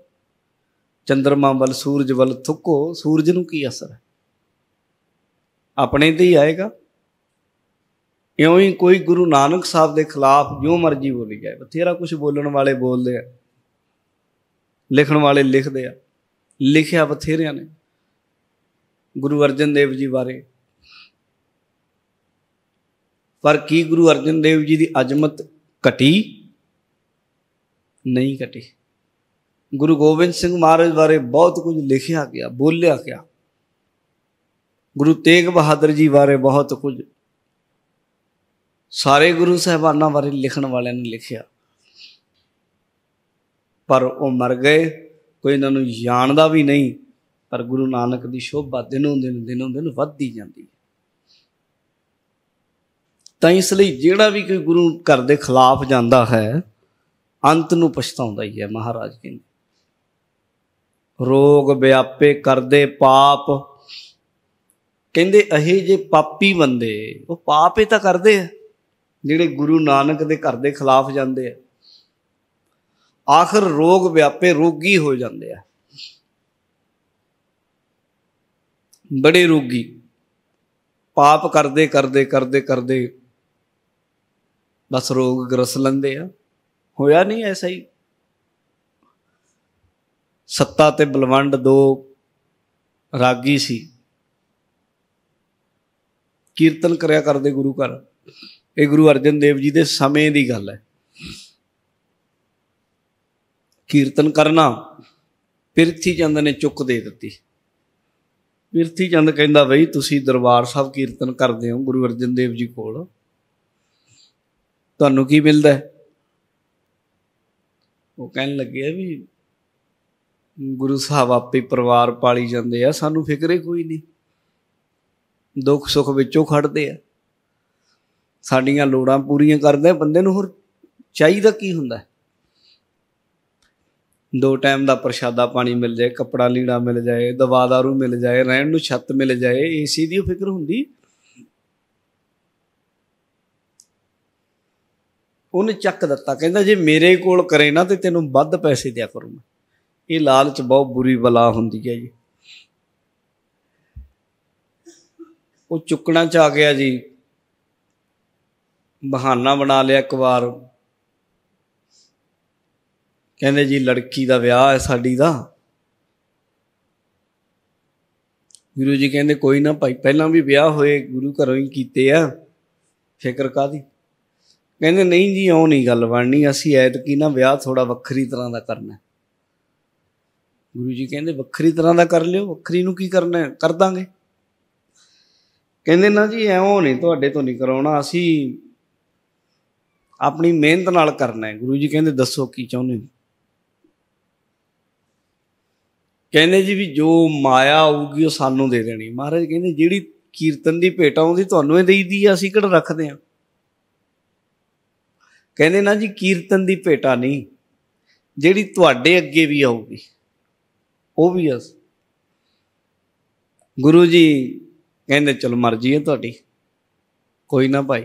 ਚੰਦਰਮਾ ਵੱਲ ਸੂਰਜ ਵੱਲ ਥੁੱਕੋ ਸੂਰਜ ਨੂੰ ਕੀ ਅਸਰ ਹੈ ਆਪਣੇ ਤੇ ਹੀ ਆਏਗਾ ਇਉਂ ਹੀ ਕੋਈ ਗੁਰੂ ਨਾਨਕ ਸਾਹਿਬ ਦੇ ਖਿਲਾਫ ਜੋ ਮਰਜ਼ੀ ਬੋਲੀ ਜਾਏ ਬਥੇਰਾ ਕੁਝ ਬੋਲਣ ਵਾਲੇ ਬੋਲਦੇ ਆ ਲਿਖਣ ਵਾਲੇ ਲਿਖਦੇ ਆ ਲਿਖਿਆ ਬਥੇਰਿਆਂ ਨੇ ਗੁਰੂ ਅਰਜਨ ਦੇਵ ਜੀ ਬਾਰੇ ਪਰ ਕੀ ਗੁਰੂ ਅਰਜਨ ਦੇਵ ਜੀ ਦੀ ਅਜ਼ਮਤ ਘਟੀ ਨਹੀਂ ਘਟੀ ਗੁਰੂ ਗੋਬਿੰਦ ਸਿੰਘ ਮਹਾਰਾਜ ਬਾਰੇ ਬਹੁਤ ਕੁਝ ਲਿਖਿਆ ਗਿਆ ਬੋਲਿਆ ਗਿਆ ਗੁਰੂ ਤੇਗ ਬਹਾਦਰ ਜੀ ਬਾਰੇ ਬਹੁਤ ਕੁਝ ਸਾਰੇ ਗੁਰੂ ਸਾਹਿਬਾਨਾਂ ਬਾਰੇ ਲਿਖਣ ਵਾਲਿਆਂ ਨੇ ਲਿਖਿਆ ਪਰ ਉਹ ਮਰ ਗਏ ਕੋਈ ਇਹਨਾਂ ਨੂੰ ਜਾਣਦਾ ਵੀ ਨਹੀਂ ਪਰ ਗੁਰੂ ਨਾਨਕ ਦੀ ਸ਼ੋਭਾ ਦਿਨੋਂ ਦਿਨ ਦਿਨੋਂ ਦਿਨ ਵੱਧਦੀ ਜਾਂਦੀ ਹੈ ਤਾਂ ਇਸ ਲਈ ਜਿਹੜਾ ਵੀ ਕੋਈ ਗੁਰੂ ਘਰ ਦੇ ਖਿਲਾਫ ਜਾਂਦਾ ਹੈ ਅੰਤ ਨੂੰ ਪਛਤਾਉਂਦਾ ਹੀ ਹੈ ਮਹਾਰਾਜ ਕਹਿੰਦੇ ਰੋਗ ਵਿਆਪੇ ਕਰਦੇ ਪਾਪ ਕਹਿੰਦੇ ਅਹੇ ਜੇ ਪਾਪੀ ਬੰਦੇ ਉਹ ਪਾਪ ਹੀ ਤਾਂ ਕਰਦੇ ਆ ਜਿਹੜੇ ਗੁਰੂ ਨਾਨਕ ਦੇ ਘਰ ਦੇ ਖਿਲਾਫ ਜਾਂਦੇ ਆ ਆਖਰ ਰੋਗ ਵਿਆਪੇ ਰੋਗੀ ਹੋ ਜਾਂਦੇ ਆ ਬੜੇ ਰੋਗੀ ਪਾਪ ਕਰਦੇ ਕਰਦੇ ਕਰਦੇ ਕਰਦੇ ਬਸ ਰੋਗ ਗਰਸ ਲੈਂਦੇ ਆ ਹੋਇਆ ਨਹੀਂ ਐਸਾ ਹੀ ਸੱਤਾ ਤੇ ਬਲਵੰਡ ਦੋ ਰਾਗੀ ਸੀ ਕੀਰਤਨ ਕਰਿਆ ਕਰਦੇ ਗੁਰੂ ਘਰ ਇਹ ਗੁਰੂ ਅਰਜਨ ਦੇਵ ਜੀ ਦੇ ਸਮੇਂ ਦੀ ਗੱਲ ਹੈ ਕੀਰਤਨ ਕਰਨਾ ਪਿਰਥੀ ਚੰਦ ਨੇ ਚੁੱਕ ਦੇ ਦਿੱਤੀ ਪਿਰਥੀ ਚੰਦ ਕਹਿੰਦਾ ਬਈ ਤੁਸੀਂ ਦਰਬਾਰ ਸਾਹਿਬ ਕੀਰਤਨ ਕਰਦੇ ਹੋ ਗੁਰੂ ਅਰਜਨ ਦੇਵ ਜੀ ਕੋਲ ਤੁਹਾਨੂੰ ਕੀ ਮਿਲਦਾ ਉਹ ਕਹਿਣ ਲੱਗੇ ਵੀ ਗੁਰੂ ਸਾਹਿਬ ਆਪੇ ਪਰਿਵਾਰ ਪਾਲੀ ਜਾਂਦੇ ਆ ਸਾਨੂੰ ਫਿਕਰੇ ਕੋਈ ਨਹੀਂ ਦੁੱਖ ਸੁੱਖ ਵਿੱਚੋਂ ਖੜਦੇ ਆ ਸਾਡੀਆਂ ਲੋੜਾਂ ਪੂਰੀਆਂ ਕਰਦਾ ਬੰਦੇ ਨੂੰ ਹੋਰ ਚਾਹੀਦਾ ਕੀ ਹੁੰਦਾ ਦੋ ਟਾਈਮ ਦਾ ਪ੍ਰਸ਼ਾਦਾ ਪਾਣੀ ਮਿਲ ਜਾਏ ਕੱਪੜਾ ਲੀੜਾ ਮਿਲ ਜਾਏ ਦਵਾ ਦਾਰੂ ਮਿਲ ਜਾਏ ਰਹਿਣ ਨੂੰ ਛੱਤ ਮਿਲ ਜਾਏ ਏਸੀ ਦੀ ਫਿਕਰ ਹੁੰਦੀ ਉਹਨੇ ਚੱਕ ਦਿੱਤਾ ਕਹਿੰਦਾ ਜੇ ਮੇਰੇ ਕੋਲ ਕਰੇ ਨਾ ਤੇ ਤੈਨੂੰ ਵੱਧ ਪੈਸੇ ਦਿਆ ਕਰੂੰਗਾ ਇਹ ਲਾਲਚ ਬਹੁਤ ਬੁਰੀ ਬਲਾ ਹੁੰਦੀ ਹੈ ਜੀ ਉਹ ਚੁੱਕਣਾ ਚ ਆ ਗਿਆ ਜੀ ਬਹਾਨਾ ਬਣਾ ਲਿਆ ਇੱਕ ਵਾਰ ਕਹਿੰਦੇ ਜੀ ਲੜਕੀ ਦਾ ਵਿਆਹ ਹੈ ਸਾਡੀ ਦਾ ਗੁਰੂ ਜੀ ਕਹਿੰਦੇ ਕੋਈ ਨਾ ਭਾਈ ਪਹਿਲਾਂ ਵੀ ਵਿਆਹ ਹੋਏ ਗੁਰੂ ਘਰੋਂ ਹੀ ਕੀਤੇ ਆ ਫਿਕਰ ਕਾਦੀ ਕਹਿੰਦੇ ਨਹੀਂ ਜੀ ਉਹ ਨਹੀਂ ਗੱਲ ਬਣਨੀ ਅਸੀਂ ਐਤ ਕੀ ਨਾ ਵਿਆਹ ਥੋੜਾ ਵੱਖਰੀ ਤਰ੍ਹਾਂ ਦਾ ਕਰਨਾ ਗੁਰੂ ਜੀ ਕਹਿੰਦੇ ਵੱਖਰੀ ਤਰ੍ਹਾਂ ਦਾ ਕਰ ਲਿਓ ਵੱਖਰੀ ਨੂੰ ਕੀ ਕਰਨਾ ਕਰ ਦਾਂਗੇ ਕਹਿੰਦੇ ਨਾ ਜੀ ਐਉਂ ਨਹੀਂ ਤੁਹਾਡੇ ਤੋਂ ਨਹੀਂ ਕਰਾਉਣਾ ਅਸੀਂ ਆਪਣੀ ਮਿਹਨਤ ਨਾਲ ਕਰਨਾ ਹੈ ਗੁਰੂ ਜੀ ਕਹਿੰਦੇ ਦੱਸੋ ਕੀ ਚਾਹੁੰਦੇ ਹੋ ਕਹਿੰਦੇ ਜੀ ਵੀ ਜੋ ਮਾਇਆ ਆਊਗੀ ਉਹ ਸਾਨੂੰ ਦੇ ਦੇਣੀ ਮਹਾਰਾਜ ਕਹਿੰਦੇ ਜਿਹੜੀ ਕੀਰਤਨ ਦੀ ਭੇਟ ਆਉਂਦੀ ਤੁਹਾਨੂੰ ਇਹ ਦੇਈਦੀ ਆ ਅਸੀਂ ਕਿਹੜਾ ਰੱਖਦੇ ਆ ਕਹਿੰਦੇ ਨਾ ਜੀ ਕੀਰਤਨ ਦੀ ਭੇਟਾ ਨਹੀਂ ਜਿਹੜੀ ਤੁਹਾਡੇ ਅੱਗੇ ਵੀ ਆਊਗੀ ਉਹ ਵੀ ਅਸ ਗੁਰੂ ਜੀ ਕਹਿੰਦੇ ਚਲ ਮਰਜ਼ੀ ਹੈ ਤੁਹਾਡੀ ਕੋਈ ਨਾ ਭਾਈ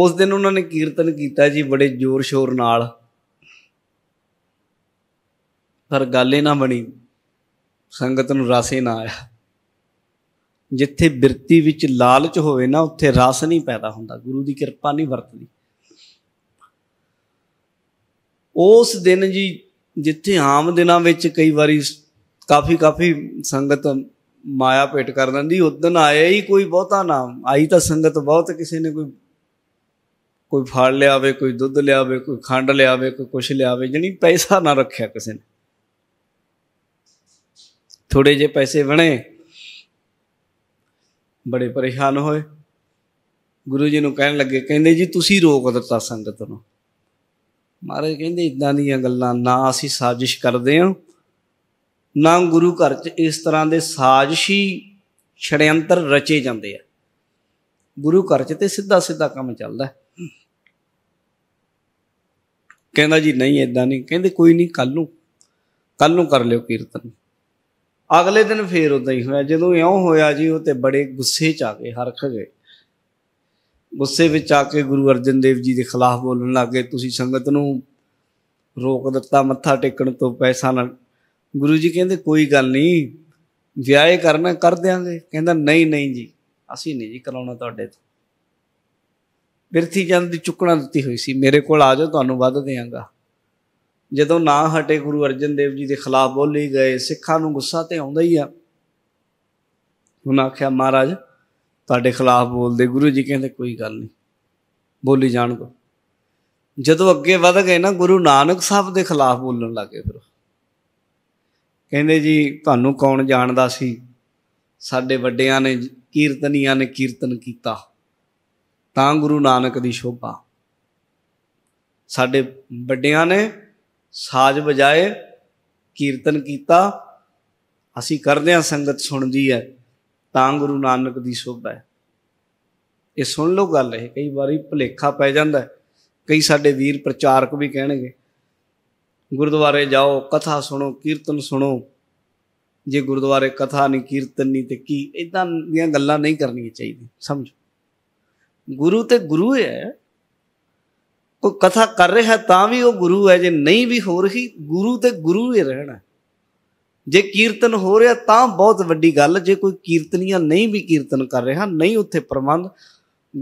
ਉਸ ਦਿਨ ਉਹਨਾਂ ਨੇ ਕੀਰਤਨ ਕੀਤਾ ਜੀ ਬੜੇ ਜ਼ੋਰ ਸ਼ੋਰ ਨਾਲ ਪਰ ਗੱਲ ਇਹ ਨਾ ਬਣੀ ਸੰਗਤ ਨੂੰ ਰਸ ਹੀ ਨਾ ਆਇਆ ਜਿੱਥੇ ਬਿਰਤੀ ਵਿੱਚ ਲਾਲਚ ਹੋਵੇ ਨਾ ਉੱਥੇ ਰਸ ਨਹੀਂ ਪੈਦਾ ਹੁੰਦਾ ਗੁਰੂ ਦੀ ਕਿਰਪਾ ਨਹੀਂ ਵਰਤਦੀ ਉਸ ਦਿਨ ਜੀ ਜਿੱਥੇ ਆਮ ਦਿਨਾਂ ਵਿੱਚ ਕਈ ਵਾਰੀ ਕਾਫੀ ਕਾਫੀ ਸੰਗਤ ਮਾਇਆ ਭੇਟ ਕਰ ਦਿੰਦੀ ਉਦੋਂ ਆਇਆ ਹੀ ਕੋਈ ਬਹੁਤਾ ਨਾਮ ਆਈ ਤਾਂ ਸੰਗਤ ਬਹੁਤ ਕਿਸੇ ਨੇ ਕੋਈ ਕੋਈ ਫਲ ਲਿਆਵੇ ਕੋਈ ਦੁੱਧ ਲਿਆਵੇ ਕੋਈ ਖੰਡ ਲਿਆਵੇ ਕੋਈ ਕੁਛ ਲਿਆਵੇ ਜਣੀ ਪੈਸਾ ਨਾ ਰੱਖਿਆ ਕਿਸੇ ਨੇ ਥੋੜੇ ਜੇ ਪੈਸੇ ਬਣੇ ਬੜੇ ਪਰੇਸ਼ਾਨ ਹੋਏ ਗੁਰੂ ਜੀ ਨੂੰ ਕਹਿਣ ਲੱਗੇ ਕਹਿੰਦੇ ਜੀ ਤੁਸੀਂ ਰੋਕ ਦਿੱਤਾ ਸੰਗਤ ਨੂੰ ਮਹਾਰਾਜ ਕਹਿੰਦੇ ਇਦਾਂ ਦੀਆਂ ਗੱਲਾਂ ਨਾ ਅਸੀਂ ਸਾਜ਼ਿਸ਼ ਕਰਦੇ ਹਾਂ ਨਾ ਗੁਰੂ ਘਰ 'ਚ ਇਸ ਤਰ੍ਹਾਂ ਦੇ ਸਾਜ਼ਿਸ਼ੀ ਛੜਿਆੰਤਰ ਰਚੇ ਜਾਂਦੇ ਆ ਗੁਰੂ ਘਰ 'ਚ ਤੇ ਸਿੱਧਾ ਸਿੱਧਾ ਕੰਮ ਚੱਲਦਾ ਹੈ ਕਹਿੰਦਾ ਜੀ ਨਹੀਂ ਇਦਾਂ ਨਹੀਂ ਕਹਿੰਦੇ ਕੋਈ ਨਹੀਂ ਕੱਲ ਨੂੰ ਕੱਲ ਨੂੰ ਕਰ ਲਿਓ ਕੀਰਤਨ ਅਗਲੇ ਦਿਨ ਫੇਰ ਉਦਾਂ ਹੀ ਹੋਇਆ ਜਦੋਂ ਇਉਂ ਹੋਇਆ ਜੀ ਉਹ ਤੇ ਬੜੇ ਗੁੱਸੇ 'ਚ ਆ ਗਏ ਹਰਖ ਗਏ ਗੁੱਸੇ ਵਿੱਚ ਆ ਕੇ ਗੁਰੂ ਅਰਜਨ ਦੇਵ ਜੀ ਦੇ ਖਿਲਾਫ ਬੋਲਣ ਲੱਗੇ ਤੁਸੀਂ ਸੰਗਤ ਨੂੰ ਰੋਕ ਦਿੱਤਾ ਮੱਥਾ ਟੇਕਣ ਤੋਂ ਪੈਸਾ ਨਾਲ ਗੁਰੂ ਜੀ ਕਹਿੰਦੇ ਕੋਈ ਗੱਲ ਨਹੀਂ ਵਿਆਹ ਕਰਨਾ ਕਰ ਦਿਆਂਗੇ ਕਹਿੰਦਾ ਨਹੀਂ ਨਹੀਂ ਜੀ ਅਸੀਂ ਨਹੀਂ ਜੀ ਕਰਾਉਣਾ ਤੁਹਾਡੇ ਤੋਂ ਬਿਰਥੀ ਚੰਦ ਦੀ ਚੁੱਕਣਾ ਦਿੱਤੀ ਹੋਈ ਸੀ ਮੇਰੇ ਕੋਲ ਆ ਜਾ ਤੁਹਾਨੂੰ ਵੱਧ ਦੇਵਾਂਗਾ ਜਦੋਂ ਨਾ ਹਟੇ ਗੁਰੂ ਅਰਜਨ ਦੇਵ ਜੀ ਦੇ ਖਿਲਾਫ ਬੋਲੀ ਗਏ ਸਿੱਖਾਂ ਨੂੰ ਗੁੱਸਾ ਤੇ ਆਉਂਦਾ ਹੀ ਆ ਉਹਨਾਂ ਆਖਿਆ ਮਹਾਰਾਜ ਤੁਹਾਡੇ ਖਿਲਾਫ ਬੋਲਦੇ ਗੁਰੂ ਜੀ ਕਹਿੰਦੇ ਕੋਈ ਗੱਲ ਨਹੀਂ ਬੋਲੀ ਜਾਣ ਕੋ ਜਦੋਂ ਅੱਗੇ ਵਧ ਗਏ ਨਾ ਗੁਰੂ ਨਾਨਕ ਸਾਹਿਬ ਦੇ ਖਿਲਾਫ ਬੋਲਣ ਲੱਗੇ ਫਿਰ ਕਹਿੰਦੇ ਜੀ ਤੁਹਾਨੂੰ ਕੌਣ ਜਾਣਦਾ ਸੀ ਸਾਡੇ ਵੱਡਿਆਂ ਨੇ ਕੀਰਤਨੀਆਂ ਨੇ ਕੀਰਤਨ ਕੀਤਾ ਤਾਂ ਗੁਰੂ ਨਾਨਕ ਦੀ ਸ਼ੋਭਾ ਸਾਡੇ ਵੱਡਿਆਂ ਨੇ ਸਾਜ਼ ਵਜਾਏ ਕੀਰਤਨ ਕੀਤਾ ਅਸੀਂ ਕਰਦੇ ਆ ਸੰਗਤ ਸੁਣਦੀ ਹੈ ਤਾਂ ਗੁਰੂ ਨਾਨਕ ਦੀ ਸ਼ੋਭਾ ਹੈ ਇਹ ਸੁਣ ਲਓ ਗੱਲ ਇਹ ਕਈ ਵਾਰੀ ਭੁਲੇਖਾ ਪੈ ਜਾਂਦਾ ਕਈ ਸਾਡੇ ਵੀਰ ਪ੍ਰਚਾਰਕ ਵੀ ਕਹਿਣਗੇ ਗੁਰਦੁਆਰੇ ਜਾਓ ਕਥਾ ਸੁਣੋ ਕੀਰਤਨ ਸੁਣੋ ਜੇ ਗੁਰਦੁਆਰੇ ਕਥਾ ਨਹੀਂ ਕੀਰਤਨ ਨਹੀਂ ਤੇ ਕੀ ਇਦਾਂ ਦੀਆਂ ਗੱਲਾਂ ਨਹੀਂ ਕਰਨੀਆਂ ਚਾਹੀਦੀ ਸਮਝੋ ਗੁਰੂ ਤੇ ਗੁਰੂ ਹੈ ਕੋਈ ਕਥਾ ਕਰ ਰਿਹਾ ਤਾਂ ਵੀ ਉਹ ਗੁਰੂ ਹੈ ਜੇ ਨਹੀਂ ਵੀ ਹੋ ਰਹੀ ਗੁਰੂ ਤੇ ਗੁਰੂ ਹੀ ਰਹਿਣਾ ਜੇ ਕੀਰਤਨ ਹੋ ਰਿਹਾ ਤਾਂ ਬਹੁਤ ਵੱਡੀ ਗੱਲ ਜੇ ਕੋਈ ਕੀਰਤਨੀਆਂ ਨਹੀਂ ਵੀ ਕੀਰਤਨ ਕਰ ਰਿਹਾ ਨਹੀਂ ਉੱਥੇ ਪ੍ਰਬੰਧ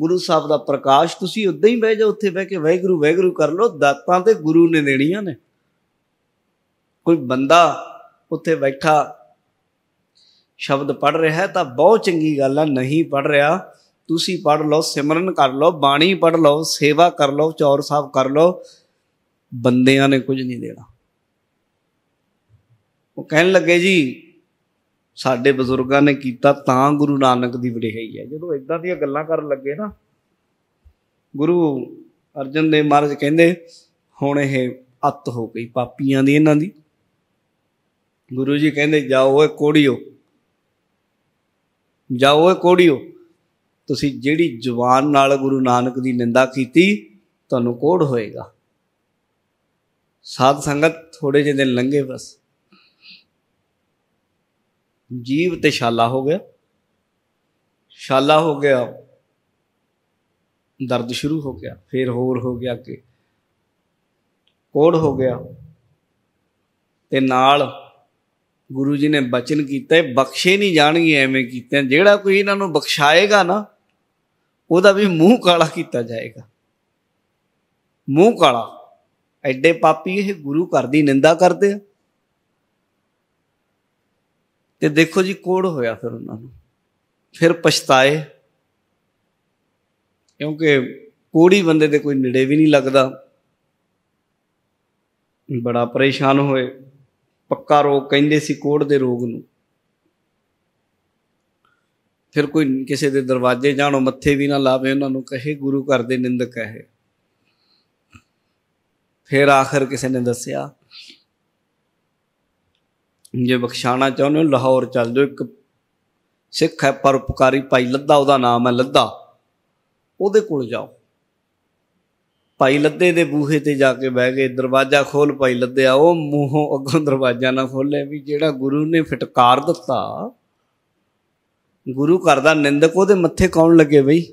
ਗੁਰੂ ਸਾਹਿਬ ਦਾ ਪ੍ਰਕਾਸ਼ ਤੁਸੀਂ ਉਦਾਂ ਹੀ ਬਹਿ ਜਾ ਉੱਥੇ ਬਹਿ ਕੇ ਵੈਗਰੂ ਵੈਗਰੂ ਕਰ ਲੋ ਦਾਤਾਂ ਤੇ ਗੁਰੂ ਨੇ ਦੇਣੀਆਂ ਨੇ ਕੋਈ ਬੰਦਾ ਉੱਥੇ ਬੈਠਾ ਸ਼ਬਦ ਪੜ ਰਿਹਾ ਤਾਂ ਬਹੁਤ ਚੰਗੀ ਗੱਲ ਆ ਨਹੀਂ ਪੜ ਰਿਹਾ ਤੁਸੀਂ ਪੜ ਲਓ ਸਿਮਰਨ ਕਰ ਲਓ ਬਾਣੀ ਪੜ ਲਓ ਸੇਵਾ ਕਰ ਲਓ ਚੌਰ ਸਾਹਿਬ ਕਰ ਲਓ ਬੰਦਿਆਂ ਨੇ ਕੁਝ ਨਹੀਂ ਦੇਣਾ ਉਹ ਕਹਿਣ ਲੱਗੇ ਜੀ ਸਾਡੇ ਬਜ਼ੁਰਗਾਂ ਨੇ ਕੀਤਾ ਤਾਂ ਗੁਰੂ ਨਾਨਕ ਦੀ ਵਡਿਆਈ ਹੈ ਜਦੋਂ ਇਦਾਂ ਦੀਆਂ ਗੱਲਾਂ ਕਰਨ ਲੱਗੇ ਨਾ ਗੁਰੂ ਅਰਜਨ ਦੇਵ ਮਹਾਰਾਜ ਕਹਿੰਦੇ ਹੁਣ ਇਹ ਅੱਤ ਹੋ ਗਈ ਪਾਪੀਆਂ ਦੀ ਇਹਨਾਂ ਦੀ ਗੁਰੂ ਜੀ ਕਹਿੰਦੇ ਜਾਓ ਓਏ ਕੋੜੀਓ ਜਾਓ ਓਏ ਕੋੜੀਓ ਤੁਸੀਂ ਜਿਹੜੀ ਜ਼ੁਬਾਨ ਨਾਲ ਗੁਰੂ ਨਾਨਕ ਦੀ ਨਿੰਦਾ ਕੀਤੀ ਤੁਹਾਨੂੰ ਕੋੜ ਹੋਏਗਾ ਸਾਧ ਸੰਗਤ ਥੋੜੇ ਜਿਹੇ ਦਿਨ ਲੰਘੇ ਬਸ ਜੀਵ ਤੇ ਸ਼ਾਲਾ ਹੋ ਗਿਆ ਸ਼ਾਲਾ ਹੋ ਗਿਆ ਦਰਦ ਸ਼ੁਰੂ ਹੋ ਗਿਆ ਫਿਰ ਹੋਰ ਹੋ ਗਿਆ ਕਿ ਕੋੜ ਹੋ ਗਿਆ ਤੇ ਨਾਲ ਗੁਰੂ ਜੀ ਨੇ ਬਚਨ ਕੀਤਾ ਬਖਸ਼ੇ ਨਹੀਂ ਜਾਣਗੇ ਐਵੇਂ ਕੀਤੇ ਜਿਹੜਾ ਕੋਈ ਇਹਨਾਂ ਨੂੰ ਬਖਸ਼ਾਏਗਾ ਨਾ ਉਹਦਾ ਵੀ ਮੂੰਹ ਕਾਲਾ ਕੀਤਾ ਜਾਏਗਾ ਮੂੰਹ ਕਾਲਾ ਐਡੇ ਪਾਪੀ ਇਹ ਗੁਰੂ ਘਰ ਦੀ ਨਿੰਦਾ ਕਰਦੇ ਆ ਤੇ ਦੇਖੋ ਜੀ ਕੋੜ ਹੋਇਆ ਫਿਰ ਉਹਨਾਂ ਨੂੰ ਫਿਰ ਪਛਤਾਏ ਕਿਉਂਕਿ ਕੋੜੀ ਬੰਦੇ ਦੇ ਕੋਈ ਨੇੜੇ ਵੀ ਨਹੀਂ ਲੱਗਦਾ ਬੜਾ ਪਰੇਸ਼ਾਨ ਹੋਏ ਪੱਕਾ ਰੋਗ ਕਹਿੰਦੇ ਸੀ ਕੋੜ ਦੇ ਰੋਗ ਨੂੰ ਫਿਰ ਕੋਈ ਕਿਸੇ ਦੇ ਦਰਵਾਜ਼ੇ ਜਾਣੋ ਮੱਥੇ ਵੀ ਨਾ ਲਾਵੇ ਉਹਨਾਂ ਨੂੰ ਕਹੇ ਗੁਰੂ ਘਰ ਦੇ ਨਿੰਦਕ ਹੈ ਫਿਰ ਆਖਰ ਕਿਸੇ ਨੇ ਦੱਸਿਆ ਜੇ ਬਖਸ਼ਾਣਾ ਚਾਹੁੰਦੇ ਹੋ ਲਾਹੌਰ ਚੱਲ ਜਾਓ ਇੱਕ ਸਿੱਖ ਹੈ ਪਰਉਪਕਾਰੀ ਭਾਈ ਲੱਦਾ ਉਹਦਾ ਨਾਮ ਹੈ ਲੱਦਾ ਉਹਦੇ ਕੋਲ ਜਾਓ ਭਾਈ ਲੱਦੇ ਦੇ ਬੂਹੇ ਤੇ ਜਾ ਕੇ ਬਹਿ ਗਏ ਦਰਵਾਜ਼ਾ ਖੋਲ ਭਾਈ ਲੱਦਿਆ ਉਹ ਮੂੰਹੋਂ ਅੱਗੋਂ ਦਰਵਾਜ਼ਾ ਨਾ ਖੋਲੇ ਵੀ ਜਿਹੜਾ ਗੁਰੂ ਨੇ ਫਟਕਾਰ ਦਿੱਤਾ ਗੁਰੂ ਘਰ ਦਾ ਨਿੰਦਕ ਉਹਦੇ ਮੱਥੇ ਕੌਣ ਲੱਗੇ ਬਈ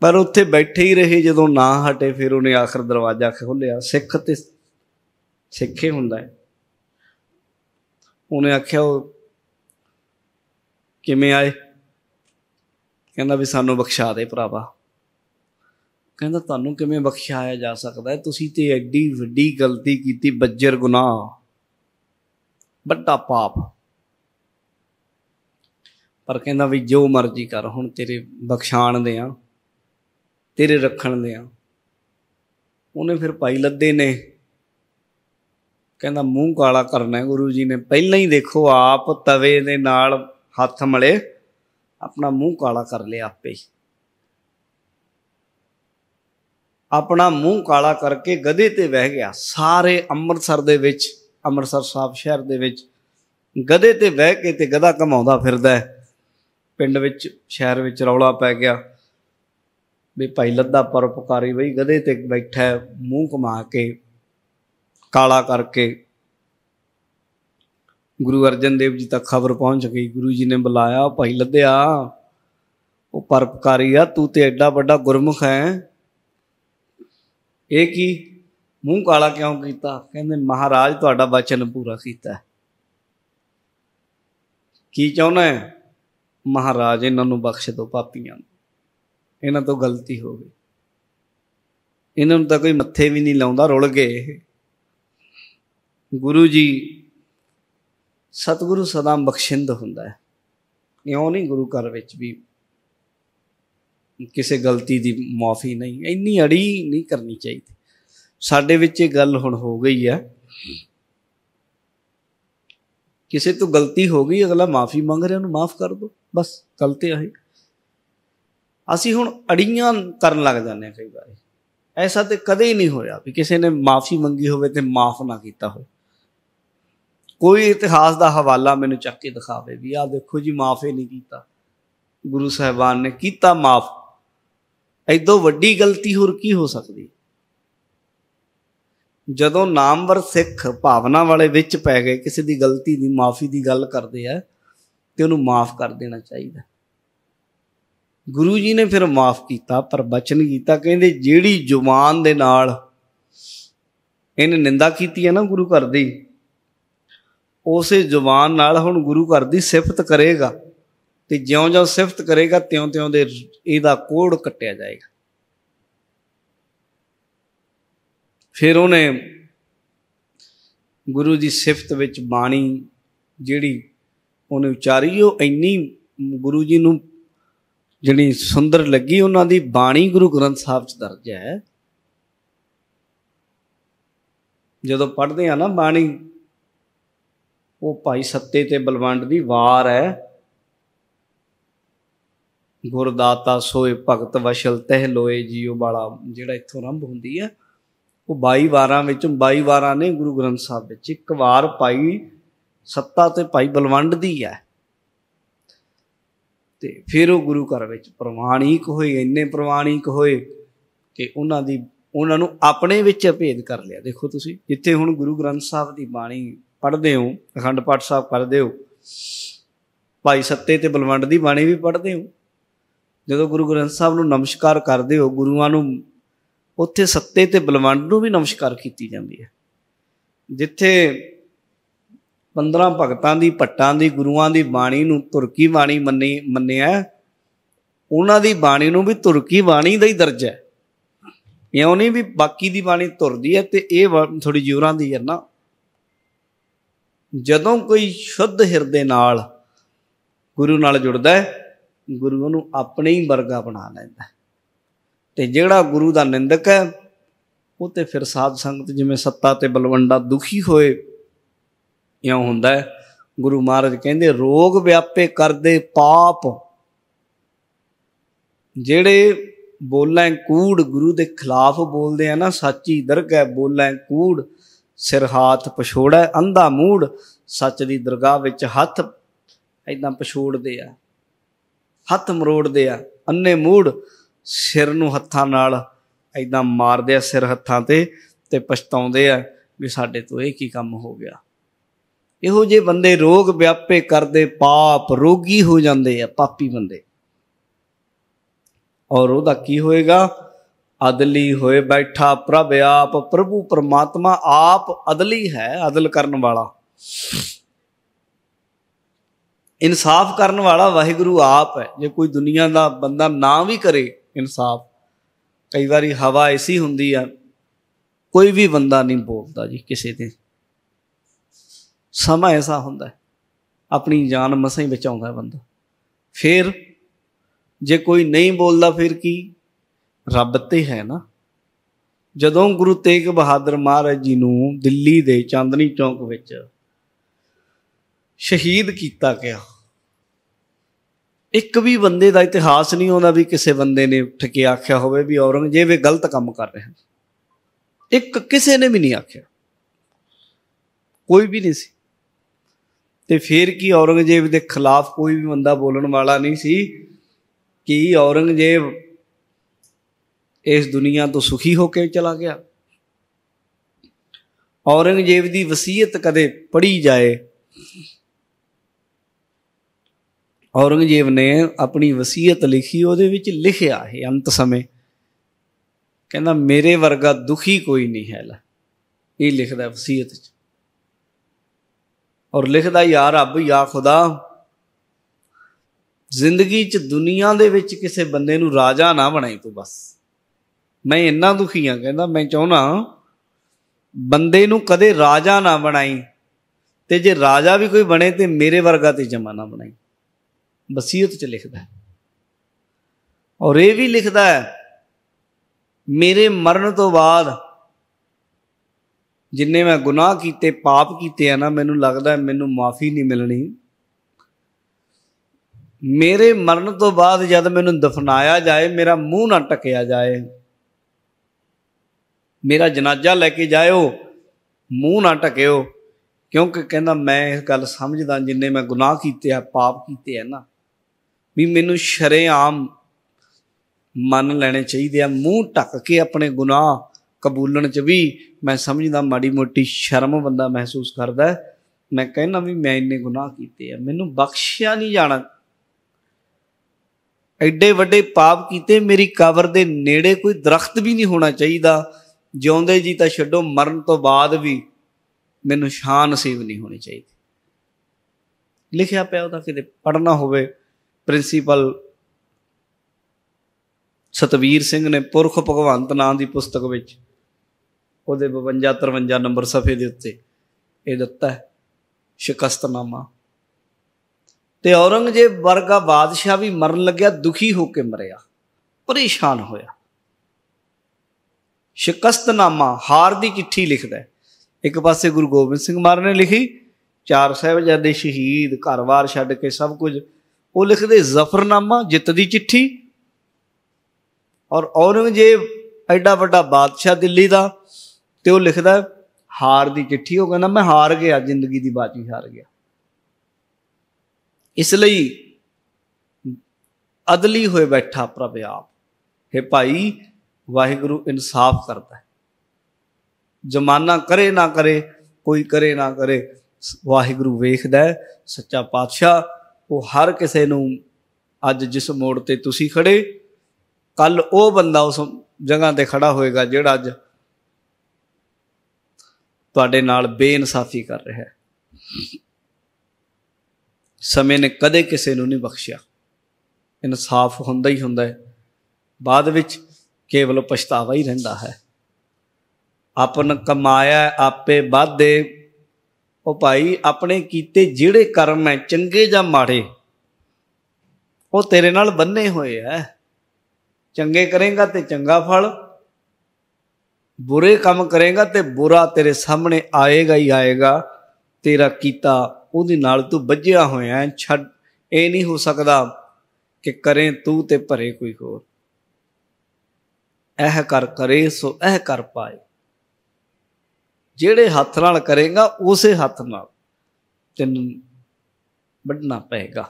ਪਰ ਉੱਥੇ ਬੈਠੇ ਹੀ ਰਹੇ ਜਦੋਂ ਨਾ ਹਟੇ ਫਿਰ ਉਹਨੇ ਆਖਰ ਦਰਵਾਜ਼ਾ ਖੋਲ੍ਹਿਆ ਸਿੱਖ ਤੇ ਸਿੱਖੇ ਹੁੰਦਾ ਹੈ ਉਹਨੇ ਆਖਿਆ ਉਹ ਕਿਵੇਂ ਆਏ ਕਹਿੰਦਾ ਵੀ ਸਾਨੂੰ ਬਖਸ਼ਾ ਦੇ ਭਰਾਵਾ ਕਹਿੰਦਾ ਤੁਹਾਨੂੰ ਕਿਵੇਂ ਬਖਸ਼ਾਇਆ ਜਾ ਸਕਦਾ ਹੈ ਤੁਸੀਂ ਤੇ ਐਡੀ ਵੱਡੀ ਗਲਤੀ ਕੀਤੀ ਬੱਜਰ ਗੁਨਾਹ ਵੱਡਾ ਪਾਪ ਪਰ ਕਹਿੰਦਾ ਵੀ ਜੋ ਮਰਜ਼ੀ ਕਰ ਹੁਣ ਤੇਰੇ ਬਖਸ਼ਾਣ ਦੇ ਆ ਤੇਰੇ ਰੱਖਣ ਦੇ ਆ ਉਹਨੇ ਫਿਰ ਭਾਈ ਲੱਦੇ ਨੇ ਕਹਿੰਦਾ ਮੂੰਹ ਕਾਲਾ ਕਰਨਾ ਗੁਰੂ ਜੀ ਨੇ ਪਹਿਲਾਂ ਹੀ ਦੇਖੋ ਆਪ ਤਵੇ ਦੇ ਨਾਲ ਹੱਥ ਮਲੇ ਆਪਣਾ ਮੂੰਹ ਕਾਲਾ ਕਰ ਲਿਆ ਆਪੇ ਆਪਣਾ ਮੂੰਹ ਕਾਲਾ ਕਰਕੇ ਗਧੇ ਤੇ ਬਹਿ ਗਿਆ ਸਾਰੇ ਅੰਮ੍ਰਿਤਸਰ ਦੇ ਵਿੱਚ ਅੰਮ੍ਰਿਤਸਰ ਸਾਹਿਬ ਸ਼ਹਿਰ ਦੇ ਵਿੱਚ ਗਧੇ ਤੇ ਬਹਿ ਕੇ ਤੇ ਗਧਾ ਕਮਾਉਂਦਾ ਫਿਰਦਾ ਹੈ ਪਿੰਡ ਵਿੱਚ ਸ਼ਹਿਰ ਵਿੱਚ ਰੌਲਾ ਪੈ ਗਿਆ ਵੀ ਭਾਈ ਲੱਦਾ ਪਰਪਕਾਰੀ ਬਈ ਗਧੇ ਤੇ ਬੈਠਾ ਮੂੰਹ ਕਮਾ ਕੇ ਕਾਲਾ ਕਰਕੇ ਗੁਰੂ ਅਰਜਨ ਦੇਵ ਜੀ ਤੱਕ ਖਬਰ ਪਹੁੰਚ ਗਈ ਗੁਰੂ ਜੀ ਨੇ ਬੁਲਾਇਆ ਭਾਈ ਲੱਦਿਆ ਉਹ ਪਰਪਕਾਰੀ ਆ ਤੂੰ ਤੇ ਐਡਾ ਵੱਡਾ ਗੁਰਮੁਖ ਹੈ ਇਹ ਕੀ ਮੂੰਹ ਕਾਲਾ ਕਿਉਂ ਕੀਤਾ ਕਹਿੰਦੇ ਮਹਾਰਾਜ ਤੁਹਾਡਾ ਬਚਨ ਪੂਰਾ ਕੀਤਾ ਕੀ ਚਾਹੁੰਦਾ ਹੈ ਮਹਾਰਾਜ ਇਹਨਾਂ ਨੂੰ ਬਖਸ਼ ਦੋ ਪਾਪੀਆਂ ਨੂੰ ਇਹਨਾਂ ਤੋਂ ਗਲਤੀ ਹੋ ਗਈ ਇਹਨਾਂ ਨੂੰ ਤਾਂ ਕੋਈ ਮੱਥੇ ਵੀ ਨਹੀਂ ਲਾਉਂਦਾ ਰੁਲ ਗਏ ਗੁਰੂ ਜੀ ਸਤਿਗੁਰੂ ਸਦਾ ਬਖਸ਼ਿੰਦ ਹੁੰਦਾ ਹੈ ਇਉਂ ਨਹੀਂ ਗੁਰੂ ਘਰ ਵਿੱਚ ਵੀ ਕਿਸੇ ਗਲਤੀ ਦੀ ਮਾਫੀ ਨਹੀਂ ਇੰਨੀ ਅੜੀ ਨਹੀਂ ਕਰਨੀ ਚਾਹੀਦੀ ਸਾਡੇ ਵਿੱਚ ਇਹ ਗੱਲ ਹੁਣ ਹੋ ਗਈ ਹੈ ਕਿਸੇ ਤੋਂ ਗਲਤੀ ਹੋ ਗਈ ਅਗਲਾ ਮਾਫੀ ਮੰਗ ਰਿਹਾ ਉਹਨੂੰ ਮਾਫ ਕਰ ਦੋ ਬਸ ਗੱਲ ਤੇ ਆਹੀ ਅਸੀਂ ਹੁਣ ਅੜੀਆਂ ਕਰਨ ਲੱਗ ਜਾਂਦੇ ਆ ਕਈ ਵਾਰੀ ਐਸਾ ਤੇ ਕਦੇ ਹੀ ਨਹੀਂ ਹੋਇਆ ਵੀ ਕਿਸੇ ਨੇ ਮਾਫੀ ਮੰਗੀ ਹੋਵੇ ਤੇ ਮਾਫ ਨਾ ਕੀਤਾ ਹੋਵੇ ਕੋਈ ਇਤਿਹਾਸ ਦਾ ਹਵਾਲਾ ਮੈਨੂੰ ਚੱਕ ਕੇ ਦਿਖਾਵੇ ਵੀ ਆ ਦੇਖੋ ਜੀ ਮਾਫੀ ਨਹੀਂ ਕੀਤਾ ਗੁਰੂ ਸਾਹਿਬਾਨ ਨੇ ਕੀਤਾ ਮਾਫ ਐਦੋਂ ਵੱਡੀ ਗਲਤੀ ਹੋਰ ਕੀ ਹੋ ਸਕਦੀ ਜਦੋਂ ਨਾਮਵਰ ਸਿੱਖ ਭਾਵਨਾ ਵਾਲੇ ਵਿੱਚ ਪੈ ਗਏ ਕਿਸੇ ਦੀ ਗਲਤੀ ਦੀ ਮਾਫੀ ਦੀ ਗੱਲ ਕਰਦੇ ਆ ਤੇ ਉਹਨੂੰ ਮਾਫ ਕਰ ਦੇਣਾ ਚਾਹੀਦਾ ਗੁਰੂ ਜੀ ਨੇ ਫਿਰ ਮਾਫ ਕੀਤਾ ਪਰ ਬਚਨ ਕੀਤਾ ਕਹਿੰਦੇ ਜਿਹੜੀ ਜ਼ੁਬਾਨ ਦੇ ਨਾਲ ਇਹਨੇ ਨਿੰਦਾ ਕੀਤੀ ਹੈ ਨਾ ਗੁਰੂ ਘਰ ਦੀ ਉਸੇ ਜ਼ੁਬਾਨ ਨਾਲ ਹੁਣ ਗੁਰੂ ਘਰ ਦੀ ਸਿਫਤ ਕਰੇਗਾ ਤੇ ਜਿਉਂ-ਜਿਉਂ ਸਿਫਤ ਕਰੇਗਾ ਤਿਉਂ-ਤਿਉਂ ਦੇ ਇਹਦਾ ਕੋੜ ਕੱਟਿਆ ਜਾਏਗਾ ਫਿਰ ਉਹਨੇ ਗੁਰੂ ਦੀ ਸਿਫਤ ਵਿੱਚ ਬਾਣੀ ਜਿਹੜੀ ਉਹਨੇ ਉਚਾਰੀ ਉਹ ਇੰਨੀ ਗੁਰੂ ਜੀ ਨੂੰ ਜਿਹੜੀ ਸੁੰਦਰ ਲੱਗੀ ਉਹਨਾਂ ਦੀ ਬਾਣੀ ਗੁਰੂ ਗ੍ਰੰਥ ਸਾਹਿਬ 'ਚ ਦਰਜ ਹੈ ਜਦੋਂ ਪੜ੍ਹਦੇ ਆ ਨਾ ਬਾਣੀ ਉਹ ਭਾਈ ਸੱਤੇ ਤੇ ਬਲਵੰਡ ਦੀ ਵਾਰ ਹੈ ਗੁਰਦਾਤਾ ਸੋਏ ਭਗਤ ਵਸ਼ਲ ਤਹਿ ਲੋਏ ਜੀਉ ਬਾਲਾ ਜਿਹੜਾ ਇੱਥੋਂ ਆਰੰਭ ਹੁੰਦੀ ਹੈ ਉਹ 22 ਵਾਰਾਂ ਵਿੱਚ 22 ਵਾਰਾਂ ਨੇ ਗੁਰੂ ਗ੍ਰੰਥ ਸਾਹਿਬ ਵਿੱਚ ਇੱਕ ਵਾਰ ਪਾਈ ਸੱਤਾ ਤੇ ਭਾਈ ਬਲਵੰਡ ਦੀ ਹੈ ਤੇ ਫਿਰ ਉਹ ਗੁਰੂ ਘਰ ਵਿੱਚ ਪ੍ਰਮਾਣਿਕ ਹੋਏ ਇੰਨੇ ਪ੍ਰਮਾਣਿਕ ਹੋਏ ਕਿ ਉਹਨਾਂ ਦੀ ਉਹਨਾਂ ਨੂੰ ਆਪਣੇ ਵਿੱਚ ਭੇਦ ਕਰ ਲਿਆ ਦੇਖੋ ਤੁਸੀਂ ਜਿੱਥੇ ਹੁਣ ਗੁਰੂ ਗ੍ਰੰਥ ਸਾਹਿਬ ਦੀ ਬਾਣੀ ਪੜ੍ਹਦੇ ਹੋ ਅਖੰਡ ਪਾਠ ਸਾਹਿਬ ਕਰਦੇ ਹੋ ਭਾਈ ਸੱਤੇ ਤੇ ਬਲਵੰਡ ਦੀ ਬਾਣੀ ਵੀ ਪੜ੍ਹਦੇ ਹੋ ਜਦੋਂ ਗੁਰੂ ਗ੍ਰੰਥ ਸਾਹਿਬ ਨੂੰ ਨਮਸਕਾਰ ਕਰਦੇ ਹੋ ਗੁਰੂਆਂ ਨੂੰ ਉੱਥੇ ਸੱਤੇ ਤੇ ਬਲਵੰਡ ਨੂੰ ਵੀ ਨਮਸਕਾਰ ਕੀਤੀ ਜਾਂਦੀ ਹੈ ਜਿੱਥੇ 15 ਭਗਤਾਂ ਦੀ ਪੱਟਾਂ ਦੀ ਗੁਰੂਆਂ ਦੀ ਬਾਣੀ ਨੂੰ ਤੁਰਕੀ ਬਾਣੀ ਮੰਨੀ ਮੰਨਿਆ ਉਹਨਾਂ ਦੀ ਬਾਣੀ ਨੂੰ ਵੀ ਤੁਰਕੀ ਬਾਣੀ ਦਾ ਹੀ ਦਰਜਾ ਹੈ ਇਉਂ ਨਹੀਂ ਵੀ ਬਾਕੀ ਦੀ ਬਾਣੀ ਤੁਰਦੀ ਹੈ ਤੇ ਇਹ ਥੋੜੀ ਜੂਰਾਂ ਦੀ ਹੈ ਨਾ ਜਦੋਂ ਕੋਈ ਸ਼ੁੱਧ ਹਿਰਦੇ ਨਾਲ ਗੁਰੂ ਨਾਲ ਜੁੜਦਾ ਹੈ ਗੁਰੂ ਉਹਨੂੰ ਆਪਣੇ ਹੀ ਵਰਗਾ ਬਣਾ ਲੈਂਦਾ ਤੇ ਜਿਹੜਾ ਗੁਰੂ ਦਾ ਨਿੰਦਕ ਹੈ ਉਹ ਤੇ ਫਿਰ ਸਾਧ ਸੰਗਤ ਜਿਵੇਂ ਸੱਤਾ ਤੇ ਬਲਵੰਡਾ ਦੁਖੀ ਹੋਏ ਇਉਂ ਹੁੰਦਾ ਹੈ ਗੁਰੂ ਮਹਾਰਾਜ ਕਹਿੰਦੇ ਰੋਗ ਵਿਆਪੇ ਕਰਦੇ ਪਾਪ ਜਿਹੜੇ ਬੋਲਾਂ ਕੂੜ ਗੁਰੂ ਦੇ ਖਿਲਾਫ ਬੋਲਦੇ ਆ ਨਾ ਸੱਚੀ ਦਰਗਾਹ ਬੋਲਾਂ ਕੂੜ ਸਿਰ ਹੱਥ ਪਛੋੜਾ ਅੰਧਾ ਮੂੜ ਸੱਚ ਦੀ ਦਰਗਾਹ ਵਿੱਚ ਹੱਥ ਐਦਾਂ ਪਛੋੜਦੇ ਆ ਹੱਥ ਮਰੋੜਦੇ ਆ ਅੰਨੇ ਮੂੜ ਸਿਰ ਨੂੰ ਹੱਥਾਂ ਨਾਲ ਐਦਾਂ ਮਾਰਦੇ ਆ ਸਿਰ ਹੱਥਾਂ ਤੇ ਤੇ ਪਛਤਾਉਂਦੇ ਆ ਵੀ ਸਾਡੇ ਤੋਂ ਇਹ ਕੀ ਕੰਮ ਹੋ ਗਿਆ ਇਹੋ ਜੇ ਬੰਦੇ ਰੋਗ ਵਿਆਪੇ ਕਰਦੇ ਪਾਪ ਰੋਗੀ ਹੋ ਜਾਂਦੇ ਆ ਪਾਪੀ ਬੰਦੇ ਔਰ ਉਹਦਾ ਕੀ ਹੋਏਗਾ ਅਦਲੀ ਹੋਏ ਬੈਠਾ ਪ੍ਰਭ ਆਪ ਪ੍ਰਭੂ ਪਰਮਾਤਮਾ ਆਪ ਅਦਲੀ ਹੈ ਅਦਲ ਕਰਨ ਵਾਲਾ ਇਨਸਾਫ ਕਰਨ ਵਾਲਾ ਵਾਹਿਗੁਰੂ ਆਪ ਹੈ ਜੇ ਕੋਈ ਦੁਨੀਆ ਦਾ ਬੰਦਾ ਨਾ ਵੀ ਕਰੇ ਇਨਸਾਫ ਕਈ ਵਾਰੀ ਹਵਾ ਐਸੀ ਹੁੰਦੀ ਆ ਕੋਈ ਵੀ ਬੰਦਾ ਨਹੀਂ ਬੋਲਦਾ ਜੀ ਕਿਸੇ ਤੇ ਸਮਾਂ ਐਸਾ ਹੁੰਦਾ ਆਪਣੀ ਜਾਨ ਮਸਾਂ ਹੀ ਬਚਾਉਂਦਾ ਬੰਦਾ ਫਿਰ ਜੇ ਕੋਈ ਨਹੀਂ ਬੋਲਦਾ ਫਿਰ ਕੀ ਰੱਬ ਤੇ ਹੈ ਨਾ ਜਦੋਂ ਗੁਰੂ ਤੇਗ ਬਹਾਦਰ ਮਹਾਰਾਜ ਜੀ ਨੂੰ ਦਿੱਲੀ ਦੇ ਚਾਂਦਨੀ ਚੌਕ ਵਿੱਚ ਸ਼ਹੀਦ ਕੀਤਾ ਗਿਆ ਇੱਕ ਵੀ ਬੰਦੇ ਦਾ ਇਤਿਹਾਸ ਨਹੀਂ ਆਉਂਦਾ ਵੀ ਕਿਸੇ ਬੰਦੇ ਨੇ ਉੱਠ ਕੇ ਆਖਿਆ ਹੋਵੇ ਵੀ ਔਰੰਗਜ਼ੇਬ ਇਹ ਗਲਤ ਕੰਮ ਕਰ ਰਿਹਾ ਇੱਕ ਕਿਸੇ ਨੇ ਵੀ ਨਹੀਂ ਆਖਿਆ ਕੋਈ ਵੀ ਨਹੀਂ ਸੀ ਤੇ ਫਿਰ ਕੀ ਔਰੰਗਜ਼ੇਬ ਦੇ ਖਿਲਾਫ ਕੋਈ ਵੀ ਬੰਦਾ ਬੋਲਣ ਵਾਲਾ ਨਹੀਂ ਸੀ ਕਿ ਔਰੰਗਜ਼ੇਬ ਇਸ ਦੁਨੀਆ ਤੋਂ ਸੁਖੀ ਹੋ ਕੇ ਚਲਾ ਗਿਆ ਔਰੰਗਜ਼ੇਬ ਦੀ ਵਸੀਅਤ ਕਦੇ ਪੜ੍ਹੀ ਜਾਏ ਔਰੰਗਜ਼ੇਬ ਨੇ ਆਪਣੀ ਵਸੀਅਤ ਲਿਖੀ ਉਹਦੇ ਵਿੱਚ ਲਿਖਿਆ ਹੈ ਅੰਤ ਸਮੇਂ ਕਹਿੰਦਾ ਮੇਰੇ ਵਰਗਾ ਦੁਖੀ ਕੋਈ ਨਹੀਂ ਹੈ ਲੈ ਇਹ ਲਿਖਦਾ ਵਸੀਅਤ 'ਚ ਔਰ ਲਿਖਦਾ ਯਾ ਰੱਬ ਯਾ ਖੁਦਾ ਜ਼ਿੰਦਗੀ 'ਚ ਦੁਨੀਆ ਦੇ ਵਿੱਚ ਕਿਸੇ ਬੰਦੇ ਨੂੰ ਰਾਜਾ ਨਾ ਬਣਾਈ ਤੂੰ ਬਸ ਮੈਂ ਇੰਨਾ ਦੁਖੀ ਆ ਕਹਿੰਦਾ ਮੈਂ ਚਾਹਣਾ ਬੰਦੇ ਨੂੰ ਕਦੇ ਰਾਜਾ ਨਾ ਬਣਾਈ ਤੇ ਜੇ ਰਾਜਾ ਵੀ ਕੋਈ ਬਣੇ ਤੇ ਮੇਰੇ ਵਰਗਾ ਤੇ ਜਮਾ ਨਾ ਬਣਾਈ ਵਸੀਅਤ 'ਚ ਲਿਖਦਾ ਔਰ ਇਹ ਵੀ ਲਿਖਦਾ ਹੈ ਮੇਰੇ ਮਰਨ ਤੋਂ ਬਾਅਦ ਜਿੰਨੇ ਮੈਂ ਗੁਨਾਹ ਕੀਤੇ ਪਾਪ ਕੀਤੇ ਆ ਨਾ ਮੈਨੂੰ ਲੱਗਦਾ ਮੈਨੂੰ ਮਾਫੀ ਨਹੀਂ ਮਿਲਣੀ ਮੇਰੇ ਮਰਨ ਤੋਂ ਬਾਅਦ ਜਦ ਮੈਨੂੰ ਦਫਨਾਇਆ ਜਾਏ ਮੇਰਾ ਮੂੰਹ ਨਾ ਟਕਿਆ ਜਾਏ ਮੇਰਾ ਜਨਾਜ਼ਾ ਲੈ ਕੇ ਜਾਇਓ ਮੂੰਹ ਨਾ ਟਕਿਓ ਕਿਉਂਕਿ ਕਹਿੰਦਾ ਮੈਂ ਇਹ ਗੱਲ ਸਮਝਦਾ ਜਿੰਨੇ ਮੈਂ ਗੁਨਾਹ ਕੀਤੇ ਆ ਪਾਪ ਕੀਤੇ ਆ ਨਾ ਵੀ ਮੈਨੂੰ ਸ਼ਰੇਆਮ ਮੰਨ ਲੈਣੇ ਚਾਹੀਦੇ ਆ ਮੂੰਹ ਟੱਕ ਕੇ ਆਪਣੇ ਗੁਨਾਹ ਕਬੂਲਣ 'ਚ ਵੀ ਮੈਂ ਸਮਝਦਾ ਮਾੜੀ ਮੋਟੀ ਸ਼ਰਮ ਬੰਦਾ ਮਹਿਸੂਸ ਕਰਦਾ ਮੈਂ ਕਹਿੰਦਾ ਵੀ ਮੈਂ ਇੰਨੇ ਗੁਨਾਹ ਕੀਤੇ ਆ ਮੈਨੂੰ ਬਖਸ਼ਿਆ ਨਹੀਂ ਜਾਣਾ ਐਡੇ ਵੱਡੇ ਪਾਪ ਕੀਤੇ ਮੇਰੀ ਕਬਰ ਦੇ ਨੇੜੇ ਕੋਈ ਦਰਖਤ ਵੀ ਨਹੀਂ ਹੋਣਾ ਚਾਹੀਦਾ ਜਿਉਂਦੇ ਜੀ ਤਾਂ ਛੱਡੋ ਮਰਨ ਤੋਂ ਬਾਅਦ ਵੀ ਮੈਨੂੰ ਸ਼ਾਨ ਨਸੀਬ ਨਹੀਂ ਹੋਣੀ ਚਾਹੀਦੀ ਲਿਖਿਆ ਪਿਆ ਉਹਦਾ ਕਿਤੇ ਪੜਨਾ ਹੋਵੇ ਪ੍ਰਿੰਸੀਪਲ ਸਤਵੀਰ ਸਿੰਘ ਨੇ ਪੁਰਖ ਭਗਵੰਤ ਨਾਮ ਦੀ ਪੁਸਤਕ ਵਿੱਚ ਉਹਦੇ 52 53 ਨੰਬਰ ਸਫੇ ਦੇ ਉੱਤੇ ਇਹ ਦਿੱਤਾ ਹੈ ਸ਼ਿਕਸਤਨਾਮਾ ਤੇ ਔਰੰਗਜ਼ੇਬ ਵਰਗਾ ਬਾਦਸ਼ਾਹ ਵੀ ਮਰਨ ਲੱਗਿਆ ਦੁਖੀ ਹੋ ਕੇ ਮਰਿਆ ਪਰੇਸ਼ਾਨ ਹੋਇਆ ਸ਼ਿਕਸਤਨਾਮਾ ਹਾਰ ਦੀ ਚਿੱਠੀ ਲਿਖਦਾ ਇੱਕ ਪਾਸੇ ਗੁਰੂ ਗੋਬਿੰਦ ਸਿੰਘ ਮਹਾਰਾਜ ਨੇ ਲਿਖੀ ਚਾਰ ਸਹਿਬਜ਼ਾਦੇ ਸ਼ਹੀਦ ਛੱਡ ਕੇ ਸਭ ਕੁਝ ਉਹ ਲਿਖਦੇ ਜ਼ਫਰਨਾਮਾ ਜਿੱਤ ਦੀ ਚਿੱਠੀ ਔਰ ਔਰੰਗਜ਼ੇਬ ਐਡਾ ਵੱਡਾ ਬਾਦਸ਼ਾਹ ਦਿੱਲੀ ਦਾ ਤੇ ਉਹ ਲਿਖਦਾ ਹਾਰ ਦੀ ਚਿੱਠੀ ਉਹ ਕਹਿੰਦਾ ਮੈਂ ਹਾਰ ਗਿਆ ਜ਼ਿੰਦਗੀ ਦੀ ਬਾਜੀ ਹਾਰ ਗਿਆ ਇਸ ਲਈ ਅਦਲੀ ਹੋਏ ਬੈਠਾ ਪ੍ਰਭ ਆਪ ਹੈ ਭਾਈ ਵਾਹਿਗੁਰੂ ਇਨਸਾਫ ਕਰਦਾ ਜਮਾਨਾ ਕਰੇ ਨਾ ਕਰੇ ਕੋਈ ਕਰੇ ਨਾ ਕਰੇ ਵਾਹਿਗੁਰੂ ਵੇਖਦਾ ਸੱਚਾ ਪਾਤਸ਼ਾਹ ਉਹ ਹਰ ਕਿਸੇ ਨੂੰ ਅੱਜ ਜਿਸ ਮੋੜ ਤੇ ਤੁਸੀਂ ਖੜੇ ਕੱਲ ਉਹ ਬੰਦਾ ਉਸ ਜਗ੍ਹਾ ਤੇ ਖੜਾ ਹੋਏਗਾ ਜਿਹੜਾ ਅੱਜ ਤੁਹਾਡੇ ਨਾਲ ਬੇਇਨਸਾਫੀ ਕਰ ਰਿਹਾ ਹੈ ਸਮੇਂ ਨੇ ਕਦੇ ਕਿਸੇ ਨੂੰ ਨਹੀਂ ਬਖਸ਼ਿਆ ਇਨਸਾਫ ਹੁੰਦਾ ਹੀ ਹੁੰਦਾ ਹੈ ਬਾਅਦ ਵਿੱਚ ਕੇਵਲ ਪਛਤਾਵਾ ਹੀ ਰਹਿੰਦਾ ਹੈ ਆਪਨ ਕਮਾਇਆ ਆਪੇ ਵਾਧੇ ਉਹ ਭਾਈ ਆਪਣੇ ਕੀਤੇ ਜਿਹੜੇ ਕਰਮ ਹੈ ਚੰਗੇ ਜਾਂ ਮਾੜੇ ਉਹ ਤੇਰੇ ਨਾਲ ਬੰਨੇ ਹੋਏ ਐ ਚੰਗੇ ਕਰੇਗਾ ਤੇ ਚੰਗਾ ਫਲ ਬੁਰੇ ਕੰਮ ਕਰੇਗਾ ਤੇ ਬੁਰਾ ਤੇਰੇ ਸਾਹਮਣੇ ਆਏਗਾ ਹੀ ਆਏਗਾ ਤੇਰਾ ਕੀਤਾ ਉਹਦੇ ਨਾਲ ਤੂੰ ਵੱਜਿਆ ਹੋਇਆ ਛੱਡ ਇਹ ਨਹੀਂ ਹੋ ਸਕਦਾ ਕਿ ਕਰੇ ਤੂੰ ਤੇ ਭਰੇ ਕੋਈ ਹੋਰ ਇਹ ਕਰ ਕਰੇ ਸੋ ਇਹ ਕਰ ਪਾਏ ਜਿਹੜੇ ਹੱਥ ਨਾਲ ਕਰੇਗਾ ਉਸੇ ਹੱਥ ਨਾਲ ਤਿੰਨ ਵੱਢਣਾ ਪਏਗਾ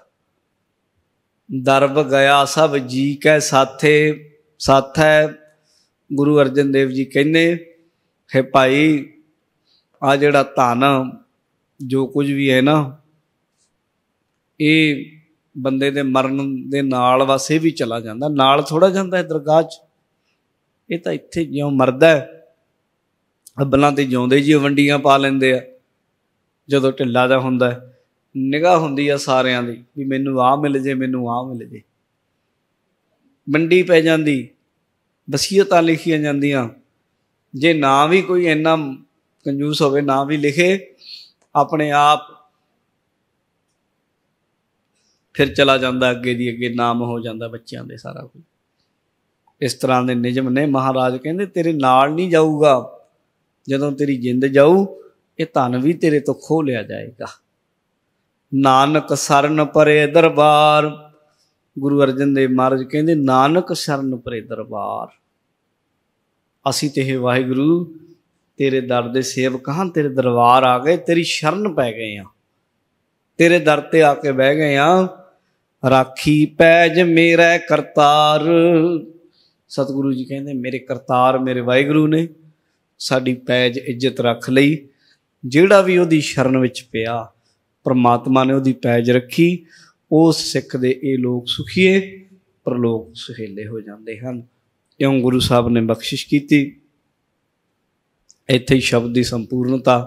ਦਰਬ ਗਿਆ ਸਭ ਜੀ ਕੈ ਸਾਥੇ ਸਾਥ ਹੈ ਗੁਰੂ ਅਰਜਨ ਦੇਵ ਜੀ ਕਹਿੰਦੇ ਹੈ ਭਾਈ ਆ ਜਿਹੜਾ ਧਨ ਜੋ ਕੁਝ ਵੀ ਹੈ ਨਾ ਇਹ ਬੰਦੇ ਦੇ ਮਰਨ ਦੇ ਨਾਲ ਵਾਸੇ ਵੀ ਚਲਾ ਜਾਂਦਾ ਨਾਲ ਥੋੜਾ ਜਾਂਦਾ ਹੈ ਦਰਗਾਹ 'ਚ ਇਹ ਤਾਂ ਇੱਥੇ ਜਿਉਂ ਮਰਦਾ ਹੈ ਅੱਬਲਾਂ ਤੇ ਜਿਉਂਦੇ ਜੀ ਵੰਡੀਆਂ ਪਾ ਲੈਂਦੇ ਆ ਜਦੋਂ ਢਿੱਲਾ ਦਾ ਹੁੰਦਾ ਨਿਗਾਹ ਹੁੰਦੀ ਆ ਸਾਰਿਆਂ ਦੀ ਵੀ ਮੈਨੂੰ ਆ ਮਿਲ ਜੇ ਮੈਨੂੰ ਆ ਮਿਲ ਜੇ ਮੰਡੀ ਪੈ ਜਾਂਦੀ ਵਸੀਅਤਾਂ ਲਿਖੀਆਂ ਜਾਂਦੀਆਂ ਜੇ ਨਾ ਵੀ ਕੋਈ ਇੰਨਾ ਕੰਜੂਸ ਹੋਵੇ ਨਾ ਵੀ ਲਿਖੇ ਆਪਣੇ ਆਪ ਫਿਰ ਚਲਾ ਜਾਂਦਾ ਅੱਗੇ ਦੀ ਅੱਗੇ ਨਾਮ ਹੋ ਜਾਂਦਾ ਬੱਚਿਆਂ ਦੇ ਸਾਰਾ ਕੁਝ ਇਸ ਤਰ੍ਹਾਂ ਦੇ ਨਿਯਮ ਨੇ ਮਹਾਰਾਜ ਕਹਿੰਦੇ ਤੇਰੇ ਨਾਲ ਨਹੀਂ ਜਾਊਗਾ ਜਦੋਂ ਤੇਰੀ ਜਿੰਦ ਜਾਊ ਇਹ ਧਨ ਵੀ ਤੇਰੇ ਤੋਂ ਖੋਹ ਲਿਆ ਜਾਏਗਾ ਨਾਨਕ ਸਰਨ ਪਰੇ ਦਰਬਾਰ ਗੁਰੂ ਅਰਜਨ ਦੇਵ ਮਹਾਰਾਜ ਕਹਿੰਦੇ ਨਾਨਕ ਸ਼ਰਨ ਪਰੇ ਦਰਬਾਰ ਅਸੀਂ ਤੇ ਵਾਹਿਗੁਰੂ ਤੇਰੇ ਦਰ ਦੇ ਸੇਵਕ ਹਾਂ ਤੇਰੇ ਦਰਬਾਰ ਆ ਗਏ ਤੇਰੀ ਸ਼ਰਨ ਪੈ ਗਏ ਆ ਤੇਰੇ ਦਰ ਤੇ ਆ ਕੇ ਬਹਿ ਗਏ ਆ ਰਾਖੀ ਪੈਜ ਮੇਰਾ ਕਰਤਾਰ ਸਤਿਗੁਰੂ ਜੀ ਕਹਿੰਦੇ ਮੇਰੇ ਕਰਤਾਰ ਮੇਰੇ ਵਾਹਿਗੁਰੂ ਨੇ ਸਾਡੀ ਪੈਜ ਇੱਜ਼ਤ ਰੱਖ ਲਈ ਜਿਹੜਾ ਵੀ ਉਹਦੀ ਸ਼ਰਨ ਵਿੱਚ ਪਿਆ ਪਰਮਾਤਮਾ ਨੇ ਉਹਦੀ ਪੈਜ ਰੱਖੀ ਉਸ ਸਿੱਖ ਦੇ ਇਹ ਲੋਕ ਸੁਖੀਏ ਪ੍ਰਲੋਕ ਸੁਹੇਲੇ ਹੋ ਜਾਂਦੇ ਹਨ ਕਿਉਂ ਗੁਰੂ ਸਾਹਿਬ ਨੇ ਬਖਸ਼ਿਸ਼ ਕੀਤੀ ਇੱਥੇ ਸ਼ਬਦ ਦੀ ਸੰਪੂਰਨਤਾ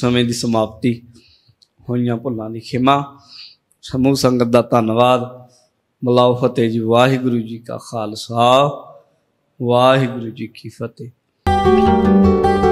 ਸਮੇਂ ਦੀ ਸਮਾਪਤੀ ਹੋਈਆਂ ਭੁੱਲਾਂ ਦੀ ਖਿਮਾ ਸਮੂਹ ਸੰਗਤ ਦਾ ਧੰਨਵਾਦ ਬਲਾਉ ਫਤਿਹ ਜੀ ਵਾਹਿਗੁਰੂ ਜੀ ਕਾ ਖਾਲਸਾ ਵਾਹਿਗੁਰੂ ਜੀ ਕੀ ਫਤਿਹ